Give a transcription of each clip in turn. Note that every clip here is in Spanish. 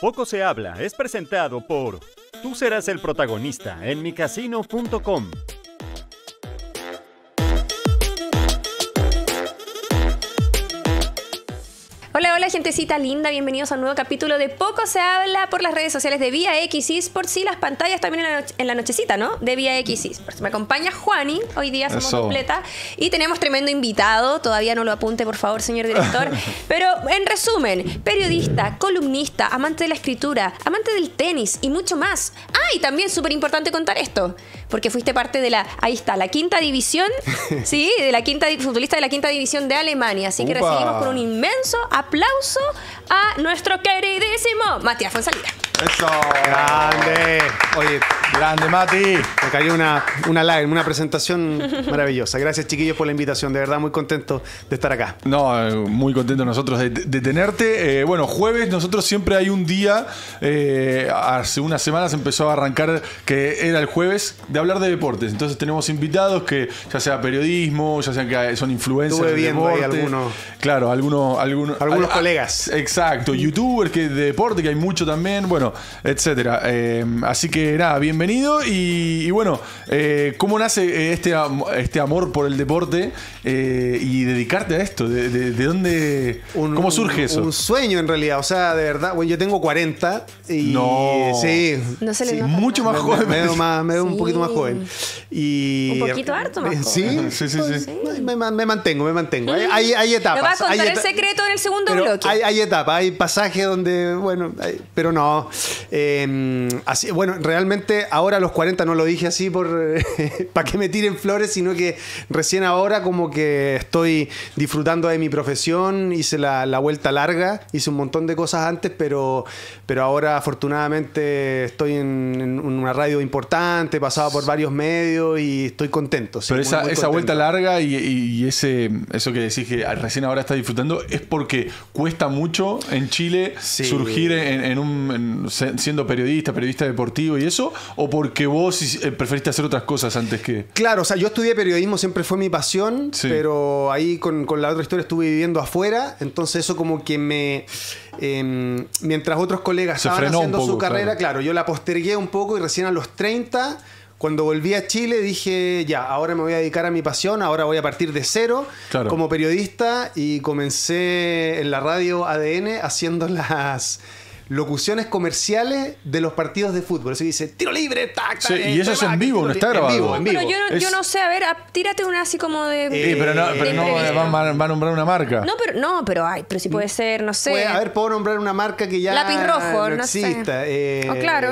Poco se habla es presentado por Tú serás el protagonista en micasino.com. Hola, hola gentecita linda, bienvenidos a un nuevo capítulo de Poco se habla por las redes sociales de Vía Xis por si las pantallas también en la, nochecita, ¿no? De Vía X Me acompaña Juani, hoy día somos completa y tenemos tremendo invitado, todavía no lo apunte por favor señor director, pero en resumen, periodista, columnista, amante de la escritura, amante del tenis y mucho más. Ah, también súper importante contar esto porque fuiste parte de la, ahí está, la quinta división, ¿sí? De la quinta, futbolista de la quinta división de Alemania. Así que recibimos con un inmenso aplauso a nuestro queridísimo Matías Fonsalida. Eso. Grande. Oye, grande Mati. Me cayó una, una live, una presentación maravillosa. Gracias chiquillos por la invitación. De verdad, muy contento de estar acá. No, eh, muy contento nosotros de, tenerte. Eh, bueno, jueves nosotros siempre hay un día, eh, hace unas semanas empezó a arrancar que era el jueves, de hablar de deportes. Entonces tenemos invitados que ya sea periodismo, ya sean que son influencers. Estuve viendo de deportes. algunos. Claro, algunos, algunos colegas. Exacto. Exacto, youtuber que, de deporte, que hay mucho también, bueno, etcétera. Eh, así que nada, bienvenido. Y, bueno, eh, ¿cómo nace eh, este, este amor por el deporte y dedicarte a esto? ¿De, dónde? ¿Cómo surge eso? Un sueño en realidad, o sea, de verdad, bueno, yo tengo 40 y no. sí, mucho más joven. Me, veo, un poquito más joven. un poquito harto más Sí, sí, sí. Pues me, mantengo, me mantengo. Hay, etapas. Te vas a contar el secreto en el segundo bloque. hay etapas hay pasajes donde, bueno, pero no. Em, bueno, realmente ahora a los 40 no lo dije así por para que me tiren flores, sino que recién ahora como que estoy disfrutando de mi profesión, hice la, vuelta larga, hice un montón de cosas antes, pero, pero ahora afortunadamente estoy en, una radio importante, he pasado por varios medios y estoy contento. pero esa, vuelta larga y, ese, eso que decís que recién ahora está disfrutando es porque cuesta mucho en Chile surgir en, siendo periodista, periodista deportivo y eso? ¿O porque vos eh, preferiste hacer otras cosas antes que...? Claro, o sea, yo estudié periodismo, siempre fue mi pasión, pero ahí con, la otra historia estuve viviendo afuera, entonces eso como que me... Em, mientras otros colegas estaban haciendo su carrera, claro, yo la postergué un poco y recién a los 30 cuando volví a Chile dije, ya, ahora me voy a dedicar a mi pasión, ahora voy a partir de cero como periodista y comencé en la radio ADN haciendo las locuciones comerciales de los partidos de fútbol. Eso dice, tiro libre, tac, y eh, eso es en vivo, no está grabado. En vivo, Pero yo, no sé, a ver, tírate una así como de. Eh, pero no, eh, pero eh, va, a nombrar una marca. No, pero no, pero ay, pero si puede mm. ser, no sé. a ver, puedo nombrar una marca que ya. Lápiz rojo, no, sé. Oh, eh, claro.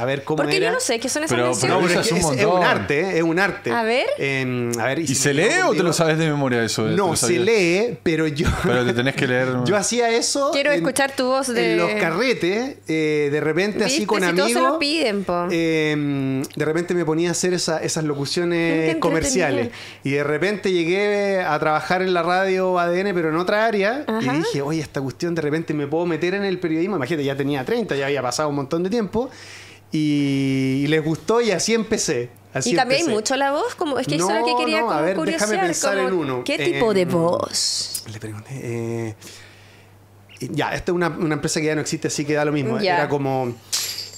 a ver cómo. Porque yo no sé Que son esas pero, es, que es, un arte, es un arte. A ver. Em, a ver ¿Y, se lee o te lo sabes de memoria eso? No, se lee, pero yo. Pero te tenés que leer. Yo hacía eso. Quiero escuchar tu voz de. los carretes eh, de repente así con amigos. Em, de repente me ponía a hacer esas locuciones comerciales. Y de repente llegué a trabajar en la radio ADN, pero en otra área. Y dije, oye, esta cuestión de repente me puedo meter en el periodismo. Imagínate, ya tenía 30, ya había pasado un montón de tiempo. Y, les gustó y así empecé. Así y también mucho la voz, como es que es lo que quería no, pensar en uno. ¿Qué tipo de em, voz? Le pregunté. Eh, ya, esta es una, empresa que ya no existe, así que da lo mismo. Era como...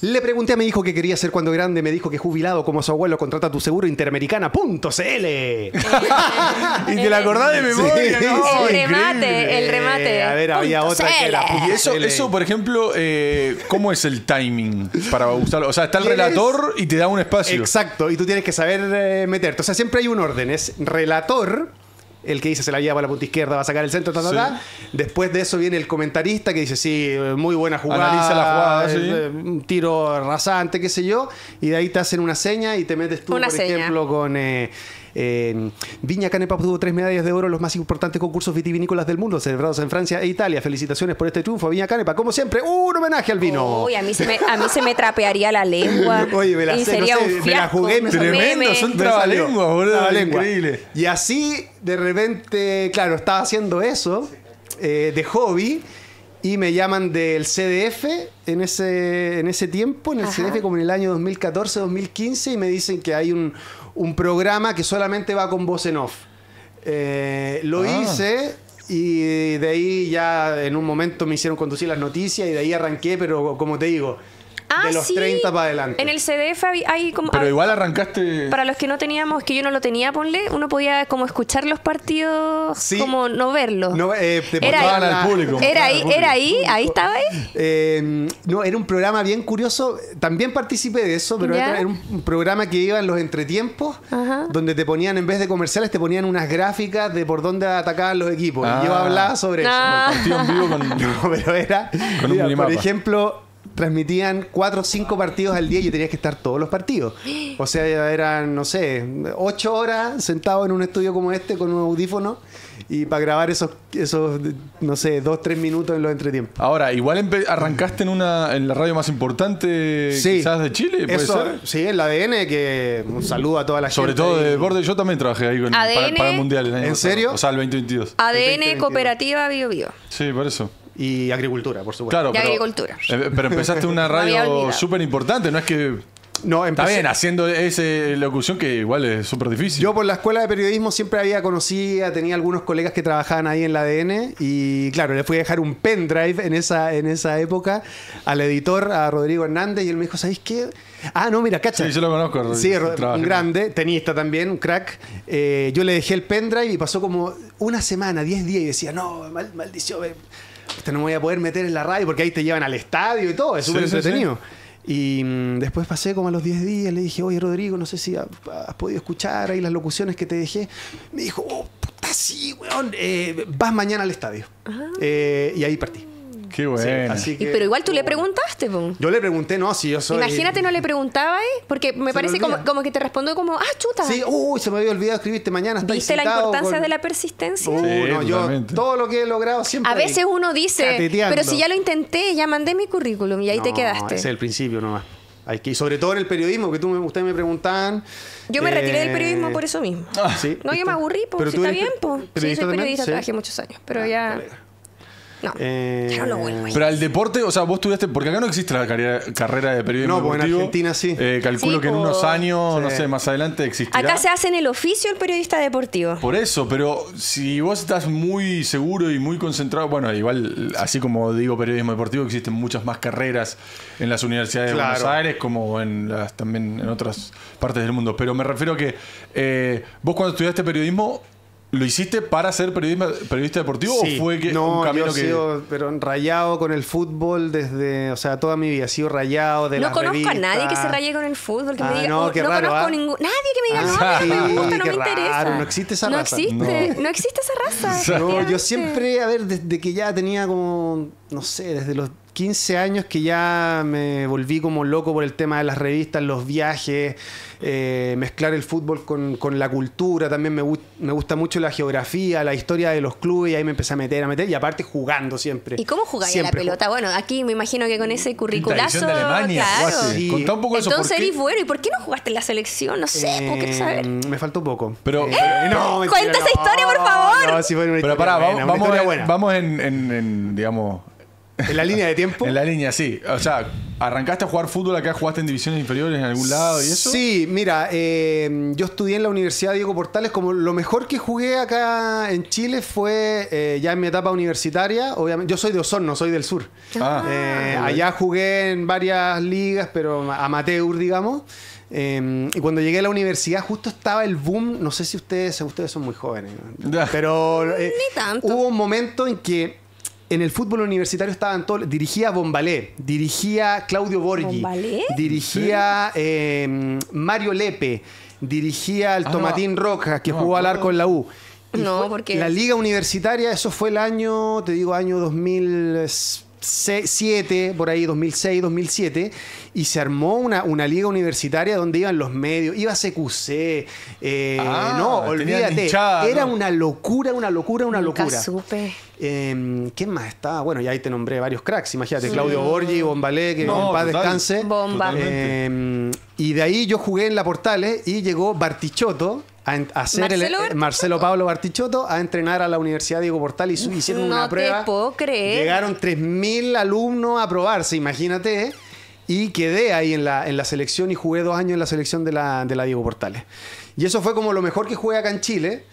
Le pregunté a mi hijo qué quería ser cuando grande. Me dijo que jubilado como su abuelo contrata tu seguro interamericana.cl. y te la acordás de memoria. el oh, remate, el remate. A ver, había otra que era. Y eso, por ejemplo, eh, ¿cómo es el timing para usarlo O sea, está el relator y te da un espacio. Exacto, y tú tienes que saber eh, meterte. O sea, siempre hay un orden. Es relator el que dice se la lleva a la punta izquierda, va a sacar el centro, ta, Después de eso viene el comentarista que dice, sí, muy buena jugada. Analiza la jugada, eh, eh, Un tiro rasante, qué sé yo. Y de ahí te hacen una seña y te metes tú, por ejemplo, con... Eh, Viña Canepa obtuvo tres medallas de oro en los más importantes concursos vitivinícolas del mundo, celebrados en Francia e Italia. Felicitaciones por este triunfo, Viña Canepa. Como siempre, un homenaje al vino. Uy, a mí se me, trapearía la lengua. Oye, me la, y sé, me la jugué. Me tremendo, son trabalenguas, boludo. Increíble. Y así, de repente, claro, estaba haciendo eso eh, de hobby y me llaman del CDF en ese, en ese tiempo, en el CDF como en el año 2014-2015, y me dicen que hay un, un programa que solamente va con voz en off. Eh, lo ah. hice y de ahí ya en un momento me hicieron conducir las noticias y de ahí arranqué, pero como te digo, de ah, los 30 para adelante. En el CDF hay como. Pero igual arrancaste. Para los que no teníamos, que yo no lo tenía, ponle, uno podía como escuchar los partidos, como no verlos. Eh, te era al público. Era ahí, ahí, ahí estaba eh, no, era un programa bien curioso. También participé de eso, pero era un programa que iba en los entretiempos, donde te ponían, en vez de comerciales, te ponían unas gráficas de por dónde atacaban los equipos. Y yo ah. hablaba sobre eso. el ah. en vivo con, pero era. por ejemplo transmitían cuatro o cinco partidos al día y tenías que estar todos los partidos. O sea, eran, no sé, ocho horas sentado en un estudio como este con un audífono y para grabar esos, esos no sé, dos, tres minutos en los entretiempos. Ahora, igual arrancaste en una en la radio más importante quizás de Chile, ¿puede ser? Sí, la ADN, que un saludo a toda la gente. Sobre todo de Borde, yo también trabajé ahí con, para, el Mundial. ¿En serio? O sea, el 2022. ADN Cooperativa Bio Bio. Sí, por eso. Y agricultura, por supuesto. Claro, pero, agricultura. Eh, pero empezaste una radio súper importante, no es que no, empecé. Está bien, haciendo esa locución que igual es súper difícil. Yo por la escuela de periodismo siempre había conocido, tenía algunos colegas que trabajaban ahí en la ADN y claro, le fui a dejar un pendrive en esa, en esa época al editor, a Rodrigo Hernández, y él me dijo, ¿sabéis qué? Ah, no, mira, cacha. Sí, yo lo conozco. Rodrigo, sí, un grande, tenista también, un crack. Eh, yo le dejé el pendrive y pasó como una semana, diez días y decía, no, mal, maldición. Eh, esto no me voy a poder meter en la radio porque ahí te llevan al estadio y todo, es súper entretenido. Y mm, después pasé como a los 10 días, le dije, oye Rodrigo, no sé si has, podido escuchar ahí las locuciones que te dejé. Me dijo, oh, puta, sí, weón, eh, vas mañana al estadio. Eh, y ahí partí. Qué bueno. pero igual tú le preguntaste, po. Yo le pregunté, no, si yo soy. Imagínate, no le preguntaba, ¿eh? Porque me parece como, que te respondo como, ah, chuta. Sí, uy, se me había olvidado escribiste mañana. ¿Viste la importancia de la persistencia? Uh, no, yo todo lo que he logrado siempre. A veces uno dice, pero si ya lo intenté, ya mandé mi currículum y ahí te quedaste. Ese es el principio nomás. Hay que, y sobre todo en el periodismo, que tú, ustedes me preguntan. Yo me retiré del eh, periodismo por eso mismo. sí, no, yo me aburrí, pues, si está bien, pues. Sí, soy periodista, trabajé muchos años, pero ah, ya. No, eh, Pero al deporte, o sea, vos estudiaste, porque acá no existe la carrera, de periodismo. No, porque en Argentina sí. Eh, calculo que en unos años, no sé, más adelante existirá. Acá se hace en el oficio el periodista deportivo. Por eso, pero si vos estás muy seguro y muy concentrado, bueno, igual, así como digo periodismo deportivo, existen muchas más carreras en las universidades de Buenos Aires como en las, también en otras partes del mundo. Pero me refiero a que eh, vos cuando estudiaste periodismo ¿Lo hiciste para ser periodista, deportivo o fue que no, un camino yo he sido, pero rayado con el fútbol desde, o sea, toda mi vida. He sido rayado de la No conozco a nadie que se raye con el fútbol, que me ah, diga, no, oh, qué no conozco a ¿ah?". ningún, nadie que me diga, ah, no, no me gusta, no interesa. No existe esa no Existe, no. no existe esa raza. no, yo siempre, a ver, desde que ya tenía como, no sé, desde los 15 años que ya me volví como loco por el tema de las revistas, los viajes, eh, mezclar el fútbol con, la cultura, también me, me, gusta mucho la geografía, la historia de los clubes, y ahí me empecé a meter, a meter, y aparte jugando siempre. ¿Y cómo jugáis la pelota? Bueno, aquí me imagino que con ese curriculazo... De Alemania, sí. Contá un poco eso. Entonces eres bueno, ¿y por qué no jugaste en la selección? No sé, porque pues, ¿por eh, saber? Me faltó un poco. Pero, eh, no, cuenta esa historia, por favor. pero pará, vamos, vamos, en, vamos en, en, digamos, ¿En la línea de tiempo? en la línea, sí. O sea, ¿arrancaste a jugar fútbol acá? ¿Jugaste en divisiones inferiores en algún lado y eso? Sí, mira, eh, yo estudié en la Universidad Diego Portales. Como lo mejor que jugué acá en Chile fue eh, ya en mi etapa universitaria. Obviamente, yo soy de Osorno, soy del sur. Ah, eh, allá jugué en varias ligas, pero amateur, digamos. Em, y cuando llegué a la universidad justo estaba el boom, no sé si ustedes, ustedes son muy jóvenes, pero hubo un momento en que en el fútbol universitario estaban todos. Dirigía Bombalé, dirigía Claudio Borgi, dirigía em, Mario Lepe, dirigía el ah. Tomatín Rojas, que jugó al arco en la U. no, porque. La Liga Universitaria, eso fue el año, te digo, año 2000. 7, por ahí 2006, 2007, y se armó una, una liga universitaria donde iban los medios, iba CQC, eh, ah, no, olvídate, era una locura, una locura, una locura. supe. Em, más estaba? Bueno, ya ahí te nombré varios cracks, imagínate, Claudio Borgi, Bombalé, que en paz descanse. Em, y de ahí yo jugué en la Portales y llegó Bartichotto, a, hacer Marcelo, el, Marcelo eh, Pablo Bartichotto a entrenar a la Universidad Diego Portales y hicieron una prueba. Llegaron 3.000 alumnos a probarse, imagínate. Y quedé ahí en la, en la selección y jugué dos años en la selección de la, Diego Portales. Y eso fue como lo mejor que jugué acá en Chile.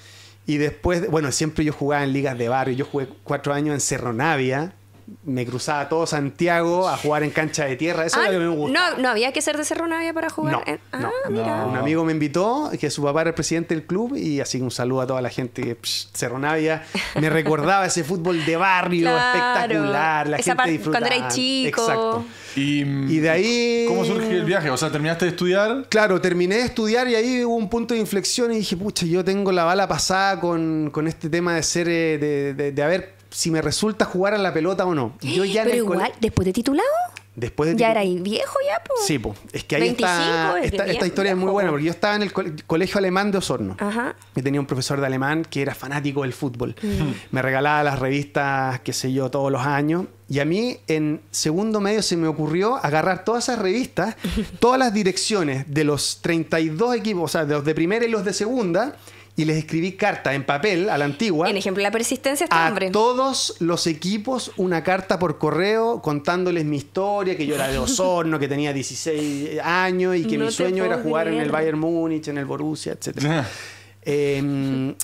Y después, bueno, siempre yo jugaba en ligas de barrio. Yo jugué cuatro años en Cerro Navia, me cruzaba todo Santiago a jugar en cancha de tierra. Eso era ah, lo que me gustaba. No, no había que ser de Cerro Navia para jugar. No, ah, Mira. Un amigo me invitó, que su papá era el presidente del club, y así un saludo a toda la gente que Cerro Navia me recordaba ese fútbol de barrio espectacular. La gente disfrutaba. Cuando Exacto. Y, de ahí. ¿Cómo surgió el viaje? O sea, ¿terminaste de estudiar? Claro, terminé de estudiar y ahí hubo un punto de inflexión y dije, pucha, yo tengo la bala pasada con, este tema de ser, eh, de, de, de haber si me resulta jugar a la pelota o no. Yo ya Pero igual, después de titulado. Después ya era viejo ya, Sí, pues. Es que ahí está, esta, historia es muy buena, porque yo estaba en el colegio alemán de Osorno. Ajá. Y tenía un profesor de alemán que era fanático del fútbol. Mm. Mm. Me regalaba las revistas, qué sé yo, todos los años. Y a mí, en segundo medio, se me ocurrió agarrar todas esas revistas, todas las direcciones de los 32 equipos, o sea, de los de primera y los de segunda, y les escribí cartas en papel a la antigua. En ejemplo, la persistencia está a todos los equipos una carta por correo contándoles mi historia, que yo era de Osorno, que tenía 16 años y que mi sueño era jugar en el Bayern Múnich, en el Borussia, etc. Em,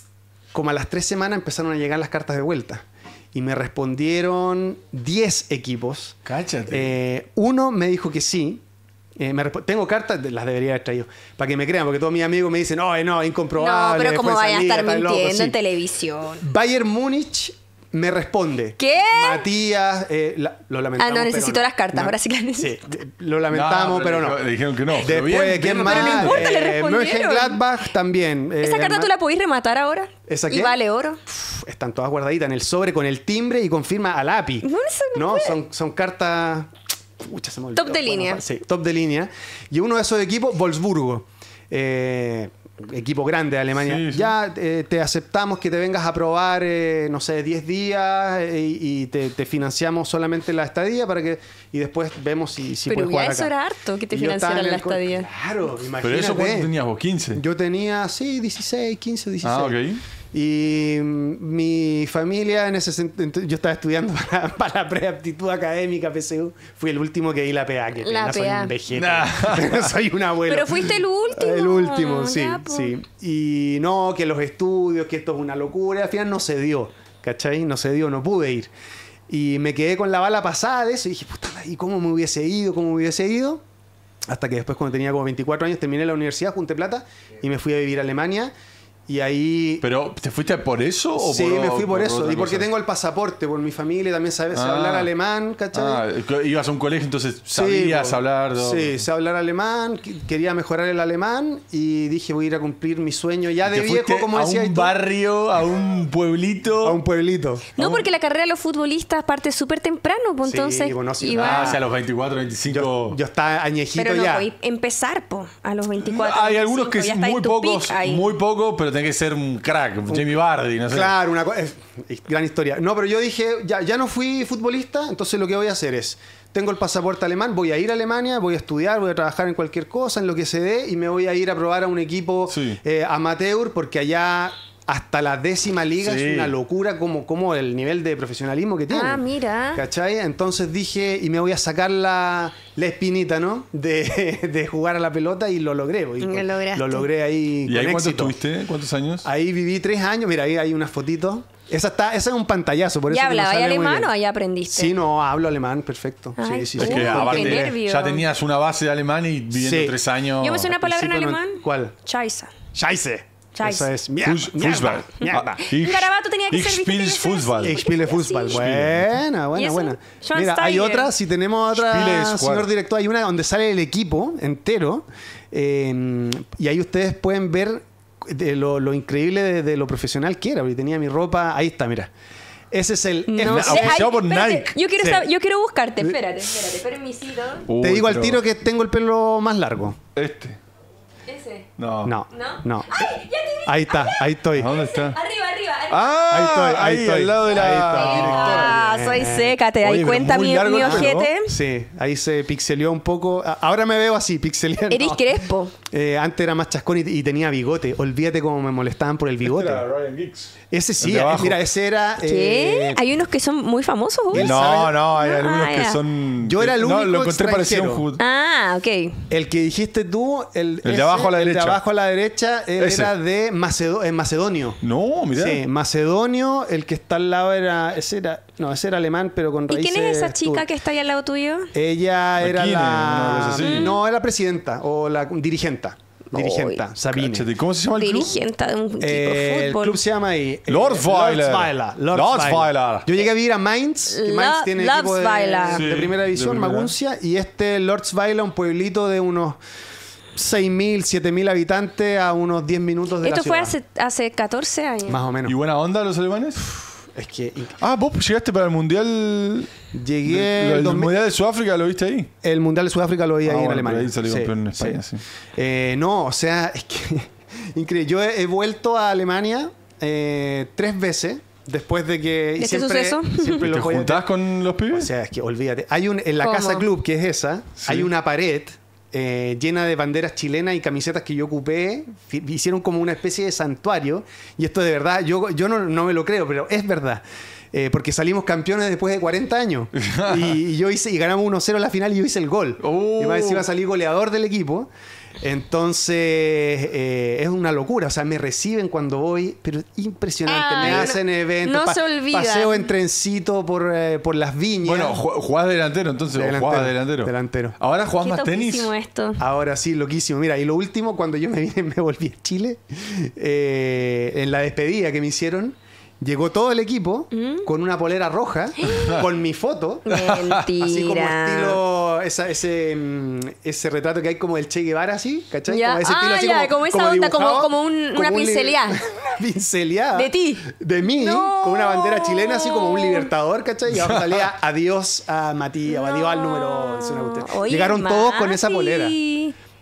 como a las tres semanas empezaron a llegar las cartas de vuelta. Y me respondieron 10 equipos. Cáchate. Eh, uno me dijo que sí, eh, tengo cartas, las debería haber traído, para que me crean, porque todos mis amigos me dicen, No, no, incomprobable. No, pero como vaya a estar mintiendo en televisión. Bayern Múnich me responde. ¿Qué? Matías, eh, lo lamentamos. Ah, no, necesito las cartas, ahora sí que necesito lo lamentamos, pero, no. dijeron que no. Después, ¿quién más? Pero no importa, eh, Gladbach también. ¿Esa carta tú la podís rematar ahora? ¿Esa qué? Y vale oro. están todas guardaditas en el sobre con el timbre y con firma al API. No, son, son cartas Top de línea. Sí, top de línea. Y uno de esos equipos, Wolfsburgo. Eh, equipo grande de Alemania, ya eh, te aceptamos que te vengas a probar, eh, no sé, 10 días eh, y, te, financiamos solamente la estadía para que y después vemos si, Pero puedes ya eso era harto que te financiaran la estadía. Claro, imagínate. Pero eso cuánto tenías vos, 15. Yo tenía, sí, 16, 15, 16. Ah, ok. Y mi familia en ese yo estaba estudiando para, para preaptitud académica PSU, fui el último que di la PA, que la soy un vejete, soy una abuelo. Pero fuiste el último. El último, sí, pues. sí. Y no, que los estudios, que esto es una locura, al final no se dio, ¿cachai? No se dio, no pude ir. Y me quedé con la bala pasada de eso y dije, puta, ¿y cómo me hubiese ido? ¿Cómo me hubiese ido? Hasta que después, cuando tenía como 24 años, terminé la universidad, junté plata y me fui a vivir a Alemania y ahí. ¿Pero te fuiste por eso? sí, me fui por, eso. Y porque tengo el pasaporte, por mi familia también sabes ah. hablar alemán, ¿cachai? Ah, ibas a un colegio, entonces sabías hablar. Sí, sé hablar alemán, quería mejorar el alemán y dije voy a ir a cumplir mi sueño ya de viejo, como decía. A un barrio, a un pueblito. A un pueblito. No, porque la carrera de los futbolistas parte súper temprano, pues entonces. Bueno, sí, iba... Ah. los 24, 25. Yo, yo estaba añejito pero no, ya. empezar, po, a los 24. Hay algunos que muy pocos, muy pocos, pero tiene que ser un crack, Jamie Bardi, no sé. Claro, una gran historia. No, pero yo dije, ya, no fui futbolista, entonces lo que voy a hacer es, tengo el pasaporte alemán, voy a ir a Alemania, voy a estudiar, voy a trabajar en cualquier cosa, en lo que se dé, y me voy a ir a probar a un equipo eh, amateur, porque allá hasta la décima liga es una locura como, como el nivel de profesionalismo que ah, tiene. Ah, mira. ¿Cachai? Entonces dije, y me voy a sacar la, la espinita, ¿no? De, de, jugar a la pelota y lo logré. Y pues, lo, logré ahí. ¿Y con ahí cuánto estuviste? ¿Cuántos años? Ahí viví tres años. Mira, ahí hay unas fotitos. Esa, está, es un pantallazo. Por ¿Y eso no alemán o ahí aprendiste? Sí, no, hablo alemán, perfecto. sí, sí, sí. ya tenías una base de alemán y viviendo tres años. Yo me una palabra en alemán. ¿Cuál? Scheiße. Scheiße esa es fútbol Fußball. Ah, garabato tenía que ich ser spiele Fußball. Ich spiele Fußball. Sí. Buena, buena, buena. Mira, hay otra, si tenemos otra, señor director, hay una donde sale el equipo entero eh, y ahí ustedes pueden ver lo, lo, increíble de, lo profesional que era. Porque tenía mi ropa, ahí está, mira. Ese es el. No. Es por Nike. Yo quiero, saber, yo quiero buscarte, eh. espérate, espérate, permisito. Te digo al tiro que tengo el pelo más largo. Este. ¿Ese? No. No. ¿No? no. Ay, ya Ahí está, ahí estoy. ¿Dónde está? Ah, ahí estoy, ahí, estoy. al lado de la directora. Ah, soy seca, te das cuenta mi, ojete. Sí, ahí se pixeleó un poco. Ahora me veo así, pixeleando. Eres crespo. Eh, antes era más chascón y, tenía bigote. Olvídate cómo me molestaban por el este bigote. Era Ryan Ese sí, eh, mira, ese era. ¿Qué? Eh, hay unos que son muy famosos, No, no, hay ah, algunos que son. Yo era el No, lo encontré parecido un hood. Ah, ok. El que dijiste tú, el, El de abajo a la el derecha. de abajo a la derecha, era de Macedo- Macedonio. No, mira. Sí, macedonio, el que está al lado era, ese era, no, ese era alemán, pero con raíces. ¿Y quién es esa chica que está ahí al lado tuyo? Ella era la, mm. no, era presidenta o la dirigenta. Dirigenta, Sabine. ¿Cómo se llama el club? Dirigenta de un equipo de eh, fútbol. El club se llama ahí. Eh, Lordsweiler. Lordsweiler. Yo llegué a vivir a Mainz. Mainz tiene equipo de, de, primera división, Maguncia. Y este Lordsweiler, un pueblito de unos 6.000, 7.000 habitantes a unos 10 minutos de Esto fue hace, 14 años. Más o menos. ¿Y buena onda los alemanes? Es que. Ah, vos llegaste para el Mundial. Llegué. el, Mundial de Sudáfrica lo viste ahí. El Mundial de Sudáfrica lo vi ah, ahí en Alemania. Ahí salió campeón en España, sí. Eh, no, o sea, es que. increíble. Yo he, vuelto a Alemania eh, tres veces. Después de que. ¿Este siempre, suceso? Siempre ¿Te juntás con los pibes? O sea, es que olvídate. Hay un, en la casa club, que es esa, hay una pared eh, llena de banderas chilenas y camisetas que yo ocupé, hicieron como una especie de santuario, y esto de verdad, yo, yo no, me lo creo, pero es verdad. Eh, porque salimos campeones después de 40 años. y, yo hice, y ganamos 1-0 en la final y yo hice el gol. iba a salir goleador del equipo. Entonces, eh, es una locura. O sea, me reciben cuando voy, pero impresionante. me hacen eventos. Paseo en trencito por, eh, por las viñas. Bueno, jugás delantero, entonces. Delantero, delantero. Ahora jugás más tenis. Ahora sí, loquísimo. Mira, y lo último, cuando yo me me volví a Chile, eh, en la despedida que me hicieron, Llegó todo el equipo mm. con una polera roja, con mi foto. Mentira. Así como estilo, esa, ese, mm, retrato que hay como del Che Guevara, así, ¿cachai? Como ese estilo ah, así ya, como, esa onda, como, una pincelada. Una pincelada. De ti. De mí, con una bandera chilena, así como un libertador, ¿cachai? Y ahora salía adiós a Matías, o adiós al número 11. Llegaron todos con esa polera.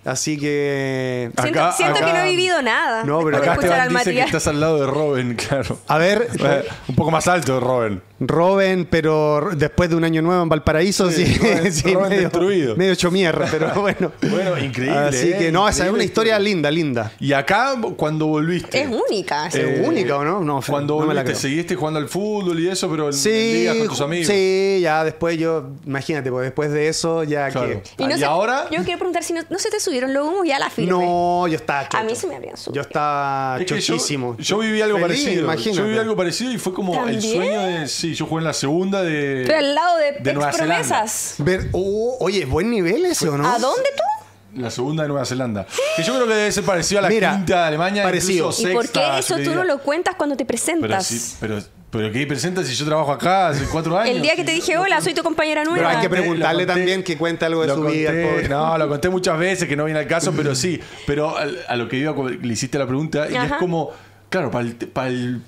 Así que. Siento, que no he vivido nada. No, pero acá Esteban dice que estás al lado de Robin, claro. A ver. un poco más alto de Robin. Robin, pero después de un año nuevo en Valparaíso, sí. medio, destruido. Medio hecho mierda, pero bueno. bueno, increíble. Así que no, esa es eh, una historia linda, linda. Y acá, cuando volviste. Es única. Es eh, única, ¿o no? No, Cuando volviste, seguiste jugando al fútbol y eso, pero sí, con tus amigos. Sí, ya después yo. Imagínate, pues después de eso, ya que. Y, ah, ahora. Yo quería preguntar si no, no se te subió subieron los ya la firme. No, yo estaba chocho. A mí se me habían subido. Yo estaba es chochísimo. Yo, viví algo parecido. Yo viví algo parecido y fue como el sueño de. Sí, yo jugué en la segunda de. Pero al lado de, de Nueva promesas. Ver, oh, oye, buen nivel ese, ¿o no? ¿A dónde tú? La segunda de Nueva Zelanda. Que yo creo que debe ser parecido a la quinta de Alemania. Parecido. ¿Y por qué eso tú no lo cuentas cuando te presentas? sí, pero ¿Pero qué presenta si yo trabajo acá hace cuatro años? El día que te dije, hola, soy tu compañera nueva. Pero hay que preguntarle también que cuente algo de su vida. No, lo conté muchas veces, que no viene al caso, pero sí. Pero a, lo que iba, le hiciste la pregunta, y es como... Claro, para,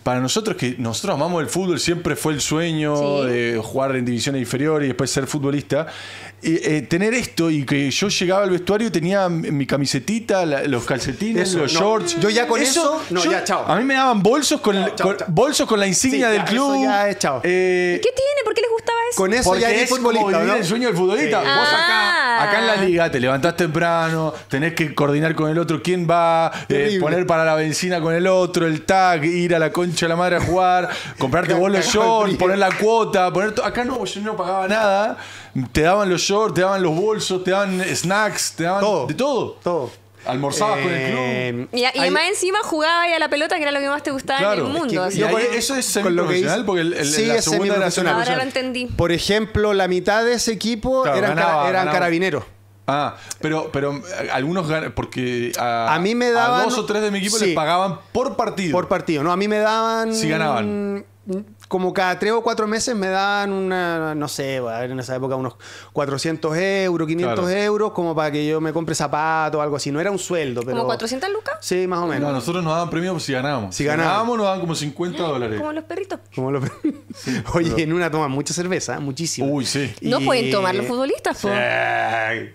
para, nosotros que nosotros amamos el fútbol, siempre fue el sueño de jugar en divisiones inferiores y después ser futbolista. Eh, tener esto y que yo llegaba al vestuario y tenía mi camisetita, los calcetines, los shorts. Yo ya con eso, no, ya, chao. A mí me daban bolsos con, bolsos con la insignia del club. Eh, ¿Qué tiene? ¿Por qué les gustaba eso? Con eso vivir el sueño del futbolista. Vos acá, ah. acá en la liga te levantás temprano, tenés que coordinar con el otro quién va, eh, poner para la benzina con el otro, el tag, ir a la concha de la madre a jugar, comprarte bolos poner la cuota, poner acá no, yo no pagaba nada te daban los shorts, te daban los bolsos, te daban snacks, te daban todo, de todo. Todo. Almorzabas con el eh, club. Y, además encima jugabas a la pelota, que era lo que más te gustaba en el mundo. eso es semiprofesional, porque el, sí, la segunda Ahora lo entendí. Por ejemplo, la mitad de ese equipo eran, carabineros. Ah, pero, pero eh, algunos ganan, porque a, mí me daban, dos o tres de mi equipo sí, les pagaban por partido. Por partido, no, a mí me daban... Sí, ganaban como cada tres o cuatro meses me daban una, no sé, en esa época unos 400 euros, 500 euros, como para que yo me compre zapatos o algo así. No era un sueldo, pero... ¿Como 400 lucas? Sí, más o menos. No, nosotros nos daban premios si ganábamos. Si, ganábamos, nos daban como 50 eh, dólares. Como los perritos. Como Oye, en una toma mucha cerveza, muchísimo. Uy, sí. No pueden tomar los futbolistas,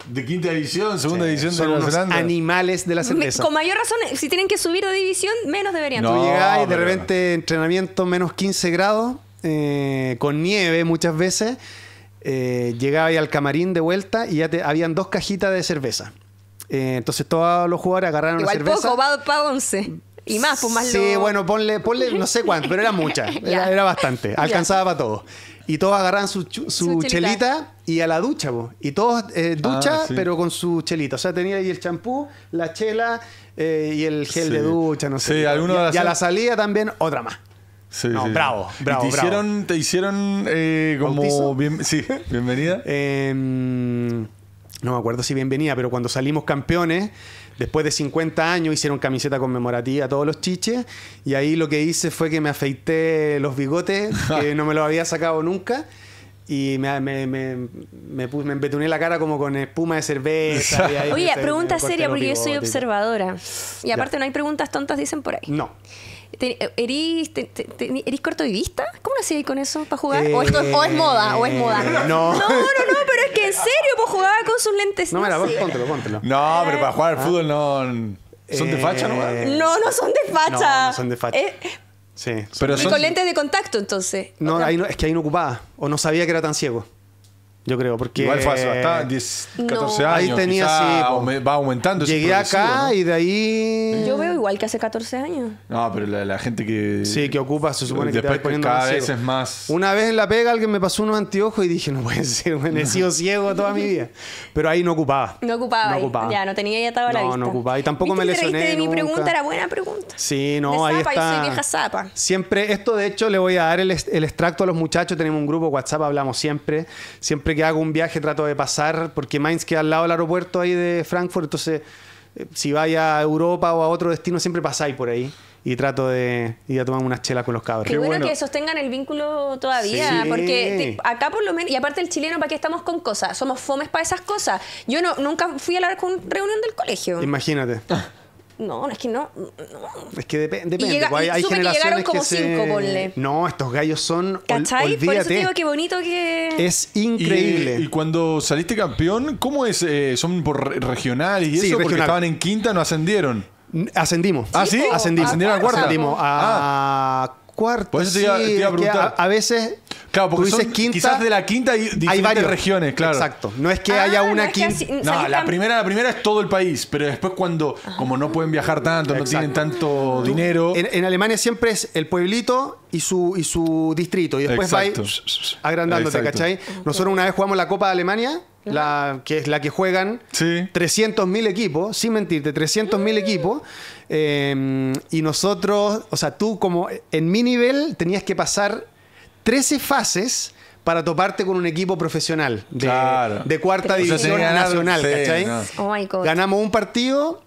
De quinta división, segunda división Son de animales de la cerveza. con mayor razón, si tienen que subir de división, menos deberían. tomar. y de repente entrenamiento menos 15 grados eh, con nieve muchas veces, eh, llegaba ahí al camarín de vuelta y ya te, habían dos cajitas de cerveza. Eh, entonces todos los jugadores agarraron Igual cerveza. poco, para once Y más, pues más Sí, bueno, ponle, ponle, no sé cuánto, pero era mucha. era, bastante. Alcanzaba para todos. Y todos agarraban su, chelita. y a la ducha, Y todos eh, ah, ducha, pero con su chelita. O sea, tenía ahí el champú, la chela eh, y el gel de ducha, no sé. y, a la salida también otra más no, bravo, bravo, te, Hicieron, te hicieron eh, como. bienvenida. Em, no me acuerdo si bienvenida, pero cuando salimos campeones, después de 50 años, hicieron camiseta conmemorativa a todos los chiches. Y ahí lo que hice fue que me afeité los bigotes, que no me los había sacado nunca y me, me, embetuné la cara como con espuma de cerveza. Oye, pregunta seria porque yo soy observadora. Y aparte no hay preguntas tontas, dicen por ahí. No. Eh, ¿Eres corto de vista? ¿Cómo lo con eso para jugar? o, es eh, moda, o es moda. Eh, no. no, no, pero es que en serio, pues jugaba con sus lentes. No, mira, vos póntelo, póntelo. No, pero para jugar al ah. fútbol no. ¿Son de facha, no? No, no son de facha. son de facha. sí. Pero y con lentes de contacto, entonces. No, no, es que ahí no ocupaba. O no sabía que era tan ciego. Yo creo, porque. Igual fue hasta 10, 14 años. Ahí tenía, pues, va aumentando. Llegué acá y de ahí. Yo veo igual que hace 14 años. No, pero la, gente que. Sí, que ocupa, se supone que después, poniendo cada vez es más. Una vez en la pega alguien me pasó unos anteojos y dije, no puede ser, un he sido ciego toda mi vida. Pero ahí no ocupaba. No ocupaba. No ocupaba. Ya, no tenía ya todo la vista. No, no ocupaba. Y tampoco me lesioné. De mi pregunta era buena pregunta. Sí, no, de ahí zapa, está. zapa. Siempre, esto de hecho le voy a dar el, el extracto a los muchachos. Tenemos un grupo WhatsApp, hablamos siempre. Siempre hago un viaje trato de pasar, porque Mainz queda al lado del aeropuerto ahí de Frankfurt, entonces eh, si vais a Europa o a otro destino siempre pasáis por ahí y trato de ir a tomar unas chelas con los cabros. Qué, bueno, que sostengan el vínculo todavía, porque acá por lo menos, y aparte el chileno, ¿para qué estamos con cosas? Somos fomes para esas cosas. Yo no, nunca fui a la reunión del colegio. Imagínate. No, es que no. Es que depende. Y pues, hay, supe que llegaron como cinco, ponle. No, estos gallos son. ¿Cachai? Olvídate. Por eso te digo que bonito que. Es increíble. Y, cuando saliste campeón, ¿cómo es? Eh, ¿Son por regionales y sí, eso? Porque estaban en quinta, no ascendieron. Ascendimos. ¿Ah, sí? Ascendimos. Ascendieron a cuarta. Ascendimos a. Ah. cuarta. cuarto. Pues te iba, a, preguntar. a, veces Claro, porque quizás de la quinta hay diferentes regiones, claro. Exacto. No es que ah, haya una quinta. no, la primera, la primera es todo el país, pero después cuando, ah. como no pueden viajar tanto, no tienen tanto dinero. En, Alemania siempre es el pueblito y su, y su distrito. Y después va agrandándote, ¿cachai? Nosotros una vez jugamos la Copa de Alemania. La, que es la que juegan 300.000 equipos, sin mentirte, 300.000 ah. equipos. Em, y nosotros, o sea, tú como en mi nivel tenías que pasar 13 fases para toparte con un equipo profesional de, cuarta división nacional, Ganamos un partido,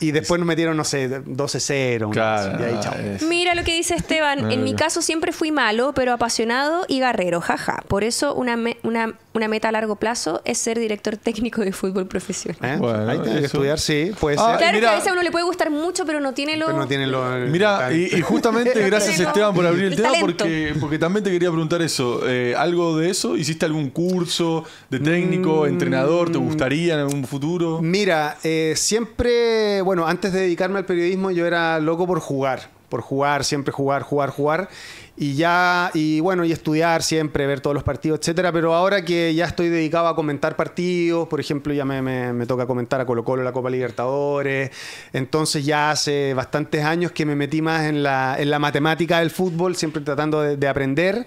y después nos metieron, no sé, 12-0. Claro, ah, Mira lo que dice Esteban. En mi caso siempre fui malo, pero apasionado y guerrero, jaja. Por eso una, meta a largo plazo es ser director técnico de fútbol profesional. ¿Eh? Bueno, ahí que estudiar, sí. Puede ah, Claro que a veces a uno le puede gustar mucho, pero no tiene lo. Pero no tiene lo mira, y, justamente gracias, Esteban, por abrir el, tema, porque, porque también te quería preguntar eso. Eh, ¿Algo de eso? ¿Hiciste algún curso de técnico, mm. entrenador? ¿Te gustaría en algún futuro? Mira, eh, siempre bueno, antes de dedicarme al periodismo yo era loco por jugar, por jugar, siempre jugar, jugar, jugar. Y ya, y bueno, y estudiar siempre, ver todos los partidos, etcétera. Pero ahora que ya estoy dedicado a comentar partidos, por ejemplo, ya me, toca comentar a Colo Colo la Copa Libertadores. Entonces ya hace bastantes años que me metí más en la, matemática del fútbol, siempre tratando de aprender.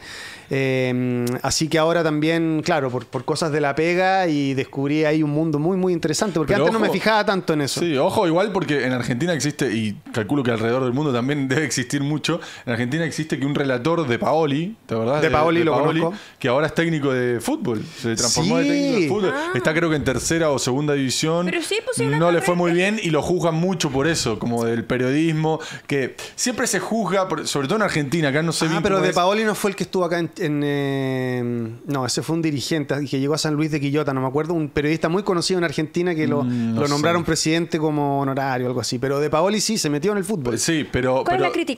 Em, así que ahora también, claro, por, cosas de la pega y descubrí ahí un mundo muy, muy interesante, porque antes no me fijaba tanto en eso. Sí, ojo, igual porque en Argentina existe, y calculo que alrededor del mundo también debe existir mucho, en Argentina existe que un relator de Paoli, ¿te acordás? De, Paoli, lo Que ahora es técnico de fútbol, se transformó de técnico de fútbol. Ah. Está creo que en tercera o segunda división. Pues, no le fue muy bien y lo juzgan mucho por eso, como del periodismo, que siempre se juzga, sobre todo en Argentina, acá no sé ah, pero de Paoli no fue el que estuvo acá en, Em, no, ese fue un dirigente que llegó a San Luis de Quillota, no me acuerdo, un periodista muy conocido en Argentina que lo, mm, nombraron presidente como honorario, algo así. Pero de Paoli sí, se metió en el fútbol. Sí, pero,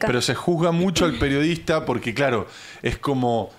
pero se juzga mucho al periodista porque, claro, es como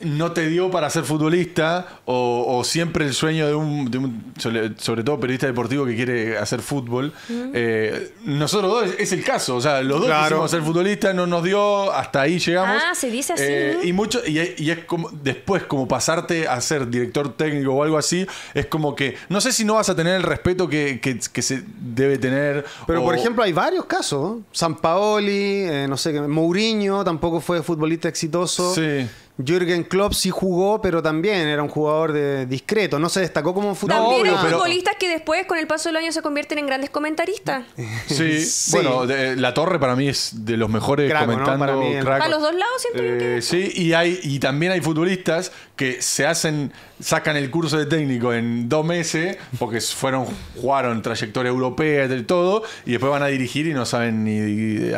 no te dio para ser futbolista o, siempre el sueño de un, sobre, todo periodista deportivo que quiere hacer fútbol. Eh, nosotros dos es, el caso, o sea, los dos quisimos ser futbolistas, no nos dio, hasta ahí llegamos. Ah, se dice así. Eh, y, mucho, y, es como, después como pasarte a ser director técnico o algo así, es como que, no sé si no vas a tener el respeto que, se debe tener. Pero por ejemplo hay varios casos, San Paoli, eh, no sé, Mourinho tampoco fue futbolista exitoso. Sí. Jürgen Klopp sí jugó, pero también era un jugador discreto, no se destacó como futbolista. También hay futbolistas que después, con el paso del año, se convierten en grandes comentaristas. Sí, bueno, La Torre para mí es de los mejores comentando. los dos lados siento yo que... Eh, sí, y, hay, también hay futbolistas que se hacen, sacan el curso de técnico en dos meses, porque fueron, jugaron trayectoria europea del todo, y después van a dirigir y no saben ni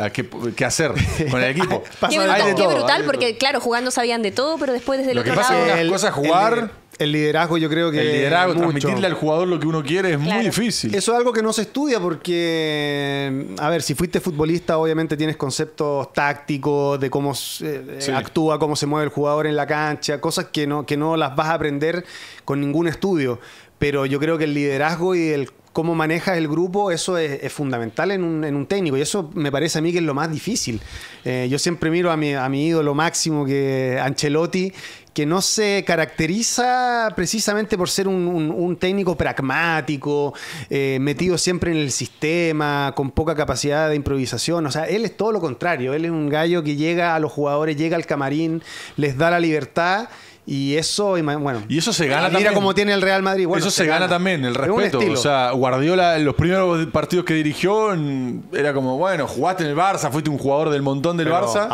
qué, hacer con el equipo. qué brutal, porque claro, jugando sabían de todo, pero después desde Lo que otro pasa lado. jugar. El liderazgo, yo creo que. El liderazgo, transmitirle al jugador lo que uno quiere es muy difícil. Eso es algo que no se estudia porque, a ver, si fuiste futbolista, obviamente tienes conceptos tácticos de cómo se eh, actúa, cómo se mueve el jugador en la cancha, cosas que no, que no las vas a aprender con ningún estudio. Pero yo creo que el liderazgo y el cómo manejas el grupo, eso es, fundamental en un, técnico. Y eso me parece a mí que es lo más difícil. Eh, yo siempre miro a mi, ídolo máximo, que Ancelotti, que no se caracteriza precisamente por ser un, técnico pragmático, eh, metido siempre en el sistema, con poca capacidad de improvisación. O sea, él es todo lo contrario. Él es un gallo que llega a los jugadores, llega al camarín, les da la libertad y eso, bueno. Y eso se gana mira como cómo tiene el Real Madrid. eso se, gana, también, el respeto. O sea, Guardiola, en los primeros partidos que dirigió, era como, bueno, jugaste en el Barça, fuiste un jugador del montón del Barça.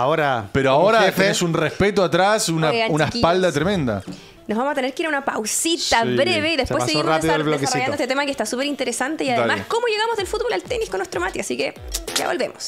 Pero ahora tienes un respeto atrás, una, espalda tremenda. Nos vamos a tener que ir a una pausita breve y después seguimos desarrollando este tema que está súper interesante y además cómo llegamos del fútbol al tenis con nuestro Mati. Así que ya volvemos.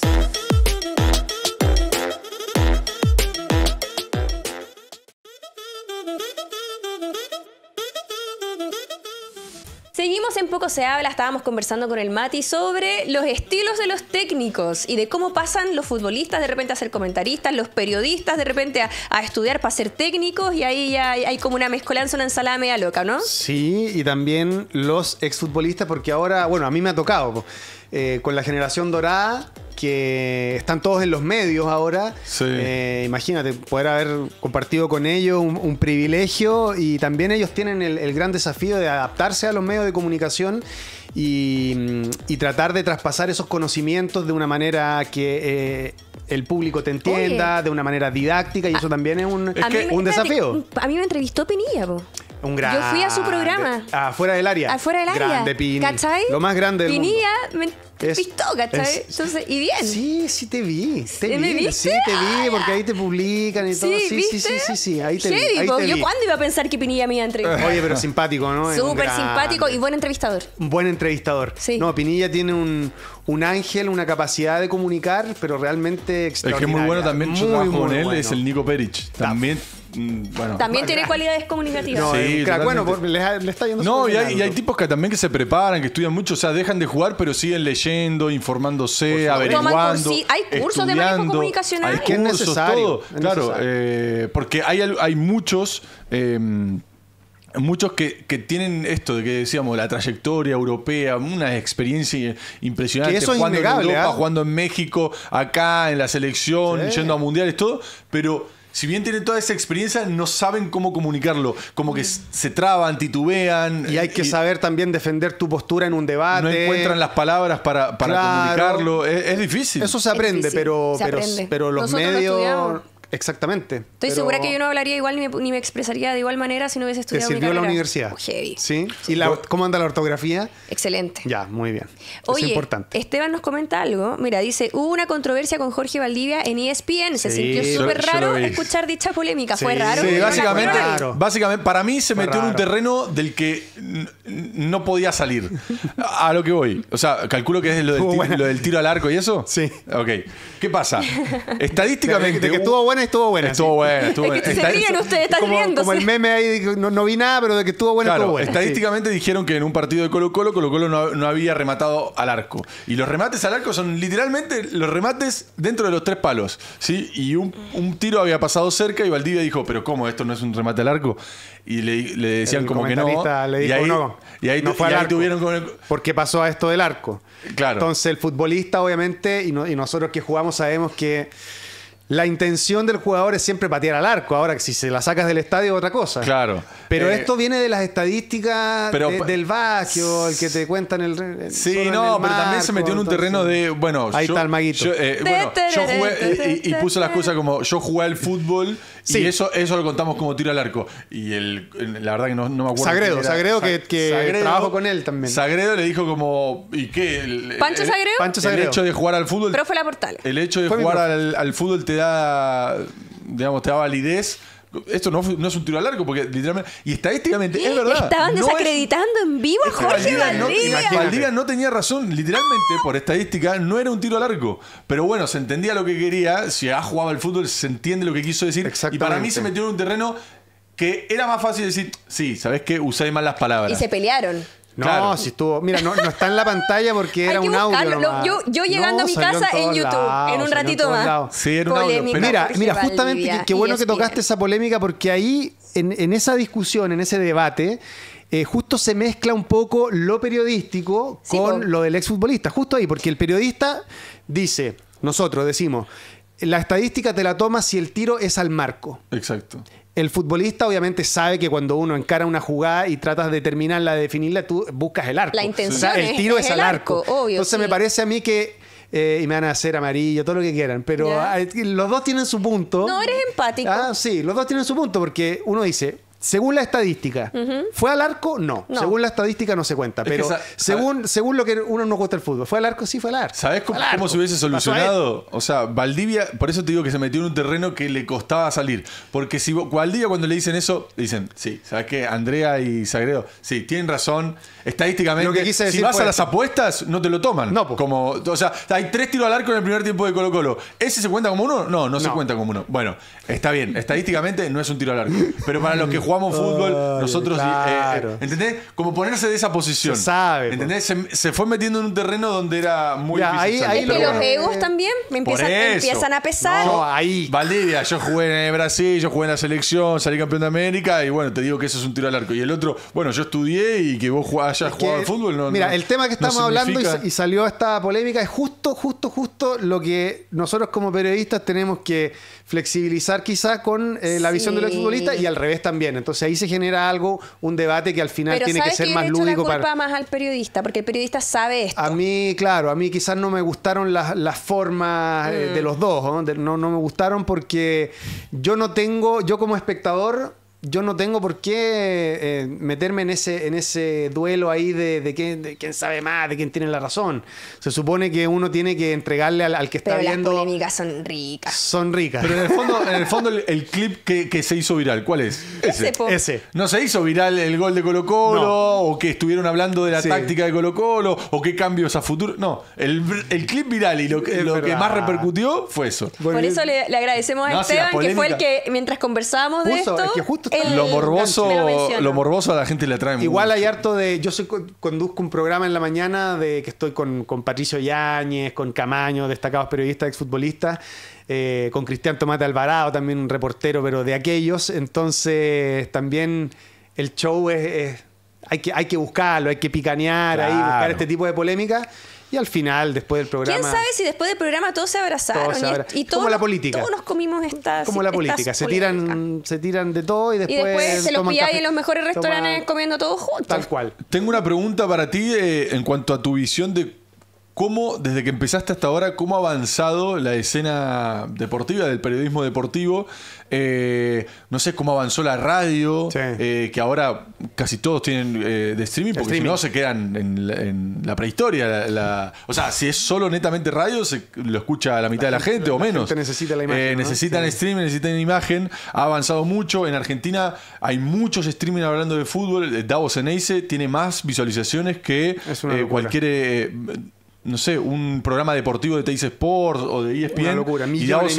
poco se habla, estábamos conversando con el Mati sobre los estilos de los técnicos y de cómo pasan los futbolistas de repente a ser comentaristas, los periodistas de repente a, estudiar para ser técnicos y ahí hay, como una mezcolanza, una ensalada media loca, ¿no? Sí, y también los exfutbolistas, porque ahora, bueno, a mí me ha tocado eh, con la generación dorada que están todos en los medios ahora. Eh, imagínate, poder haber compartido con ellos un, privilegio y también ellos tienen el, gran desafío de adaptarse a los medios de comunicación. Y, tratar de traspasar esos conocimientos de una manera que eh, el público te entienda, de una manera didáctica, y ah, eso también es un, desafío. A mí me entrevistó Pinilla, un gran. Yo fui a su programa. Afuera ah, del área. Afuera ah, del área. Grande Pini. ¿Cachai? Lo más grande del Pinilla mundo. me es, pistó, ¿cachai? Entonces, y bien. Sí, sí te vi. Te ¿Me Viste? Sí, te vi, ah, porque ahí te publican y todo. Sí, ¿viste? sí, sí, sí, sí, Ahí te vi. Ahí te yo cuándo iba a pensar que Pinilla me iba a entrevistar. Oye, pero simpático, ¿no? Súper simpático y buen entrevistador. Un Buen entrevistador. Sí. No, Pinilla tiene un, ángel, una capacidad de comunicar, pero realmente extraordinaria. El que es muy bueno también, muy, yo con él, es el Nico Perich. También Mm, también tiene cualidades comunicativas. bueno, le, está yendo No, y hay, tipos que también que se preparan, que estudian mucho, o sea, dejan de jugar, pero siguen leyendo, informándose, averiguando. hay cursos de manejo comunicacional. Hay que es necesario, claro, eh, porque hay, muchos. Em, muchos que, que, tienen esto de que decíamos la trayectoria europea, una experiencia impresionante. Que eso jugando en Europa, ¿ah? jugando en México, acá en la selección, yendo a mundiales, todo, pero si bien tienen toda esa experiencia, no saben cómo comunicarlo. Como que se traban, titubean. Y hay que saber también defender tu postura en un debate. No encuentran las palabras para, comunicarlo. Es, difícil. Eso se aprende, pero, pero, los medios. Exactamente. Estoy segura que yo no hablaría igual ni me, expresaría de igual manera si no hubiese estudiado. Te la universidad. Oh, cómo anda la ortografía? Excelente. Ya, muy bien. Oye, es importante. Esteban nos comenta algo. Mira, dice: Hubo una controversia con Jorge Valdivia en ESPN. Se sintió súper raro escuchar dicha polémica. fue raro. Sí, básicamente, básicamente, para mí se metió en un terreno del que no podía salir. A lo que voy. O sea, calculo que es lo del, tiro, lo del al arco y eso. Sí. Ok. ¿Qué pasa? Estadísticamente. que estuvo buena estuvo buena. Estuvo buena, estuvo ustedes, como, el meme ahí, no, vi nada, pero de que estuvo buena, Estadísticamente dijeron que en un partido de Colo Colo, Colo Colo no, había rematado al arco. Y los remates al arco son literalmente los remates dentro de los tres palos. ¿sí? Y un, tiro había pasado cerca y Valdivia dijo, pero ¿cómo? ¿Esto no es un remate al arco? Y le, decían como que no. y ahí, no. Porque pasó a esto del arco. Claro. Entonces el futbolista, obviamente, y nosotros que jugamos sabemos que la intención del jugador es siempre patear al arco. Ahora, si se la sacas del estadio, otra cosa. Claro. Pero eh, esto viene de las estadísticas del vacío, el que te cuentan el. sí, no, pero también se metió en un terreno de. Bueno, ahí está el maguito. Yo, eh, bueno, yo jugué y, puse puso la excusa como: yo jugué al fútbol y eso, eso lo contamos como tiro al arco. Y el, la verdad que no, me acuerdo. Sagredo, Sagredo que, que trabajo con él también. Sagredo le dijo como. ¿Y qué? ¿Pancho, Sagredo? El hecho de jugar al fútbol. fue la portal. El hecho de jugar al, al, fútbol te da. Digamos, te da validez esto no, no es un tiro largo porque literalmente. Y estadísticamente, es verdad. Estaban desacreditando en vivo a este Jorge Valdivia. No, no tenía razón, literalmente, por estadística, no era un tiro al arco. Pero bueno, se entendía lo que quería. Si ha jugado al fútbol, se entiende lo que quiso decir. Y para mí se metió en un terreno que era más fácil decir, sí, ¿sabes qué? Usáis mal las palabras. Y se pelearon. No, si estuvo. Mira, no, está en la pantalla porque era un audio. yo, yo, llegando a mi casa en, YouTube, en un ratito más. Sí, un mira, mira, justamente qué bueno que tocaste esa polémica porque ahí, en, esa discusión, en ese debate, eh, justo se mezcla un poco lo periodístico con lo del exfutbolista. Justo ahí, porque el periodista dice, nosotros decimos, la estadística te la toma si el tiro es al marco. Exacto el futbolista obviamente sabe que cuando uno encara una jugada y tratas de terminarla, de definirla, tú buscas el arco. La intención. O el tiro es, arco. Obvio, Entonces me parece a mí que eh, y me van a hacer amarillo, todo lo que quieran. Pero los dos tienen su punto. No, eres empático. Ah, sí, los dos tienen su punto, porque uno dice, según la estadística, ¿fue al arco? No. Según la estadística no se cuenta, pero según, según lo que uno no gusta el fútbol, ¿fue al arco? Sí, fue al arco. ¿Sabes cómo, se hubiese solucionado? O sea, Valdivia, por eso te digo que se metió en un terreno que le costaba salir. Porque si Valdivia cuando le dicen eso, dicen, sí, ¿sabes qué? Andrea y Sagredo, sí, tienen razón. Estadísticamente, si vas a las apuestas, no te lo toman. No, como O sea, hay tres tiros al arco en el primer tiempo de Colo Colo. ¿Ese se cuenta como uno? No, no, se cuenta como uno. Bueno, está bien. Estadísticamente no es un tiro al arco. Pero para los que jugamos fútbol, nosotros. Eh, eh, ¿Entendés? Como ponerse de esa posición. Se ¿Entendés? Se, fue metiendo en un terreno donde era muy difícil. Ahí, ahí los egos también me empiezan, empiezan a pesar. ahí. Valdivia, yo jugué en Brasil, yo jugué en la selección, salí campeón de América y bueno, te digo que eso es un tiro al arco. Y el otro, bueno, yo estudié y que vos hayas jugado al fútbol. No, mira, el tema que estamos hablando y, salió esta polémica es justo, justo, justo lo que nosotros como periodistas tenemos que flexibilizar quizá con eh, la visión visión los futbolistas y al revés también. Entonces ahí se genera algo, un debate que al final tiene que ser más lúdico la culpa más al periodista, porque el periodista sabe esto. A mí, claro, a mí quizás no me gustaron las, formas eh, de mm. los dos, no, no me gustaron porque yo no tengo, yo como espectador yo no tengo por qué eh, meterme en ese, en ese duelo ahí de, de, quién, sabe más, de quién tiene la razón. Se supone que uno tiene que entregarle al, que está viendo. Las son ricas. Son ricas. Pero en el fondo, en el, fondo el, clip que, que, se hizo viral, ¿cuál es? Ese. Ese. No se hizo viral el gol de Colo Colo, o que estuvieron hablando de la táctica de Colo Colo, o qué cambios a futuro. No, el, el clip viral y lo, que, más repercutió fue eso. por eso le, agradecemos a Esteban, que fue el que mientras conversábamos de esto lo morboso lo, morboso a la gente le trae Igual hay harto de. Yo soy, conduzco un programa en la mañana de que estoy con, Patricio Yáñez, con Camaño, destacados periodistas, exfutbolistas. Eh, con Cristian Tomate Alvarado, también un reportero, pero de aquellos. Entonces, también el show es, hay que, hay que buscarlo, hay que picanear ahí, buscar este tipo de polémica. Y al final, después del programa. ¿Quién sabe si después del programa todos se abrazaron? y, todos, como la política. Todos nos comimos estas. Como la política. Se tiran, se tiran de todo y después. Y después se los pilláis en los mejores restaurantes comiendo todos juntos. Tal cual. Tengo una pregunta para ti eh, en cuanto a tu visión de ¿Cómo, desde que empezaste hasta ahora, cómo ha avanzado la escena deportiva, del periodismo deportivo? Eh, no sé cómo avanzó la radio, eh, que ahora casi todos tienen eh, de streaming, porque si no se quedan en, la prehistoria. o sea, si es solo netamente radio, se lo escucha la mitad de la gente, o menos. Gente necesita la imagen. Necesitan streaming, necesitan imagen. Ha avanzado mucho. En Argentina hay muchos streaming hablando de fútbol. Davos en Eneise tiene más visualizaciones que cualquier no sé, un programa deportivo de Teis Sports o de ESPN. Una locura, y Davos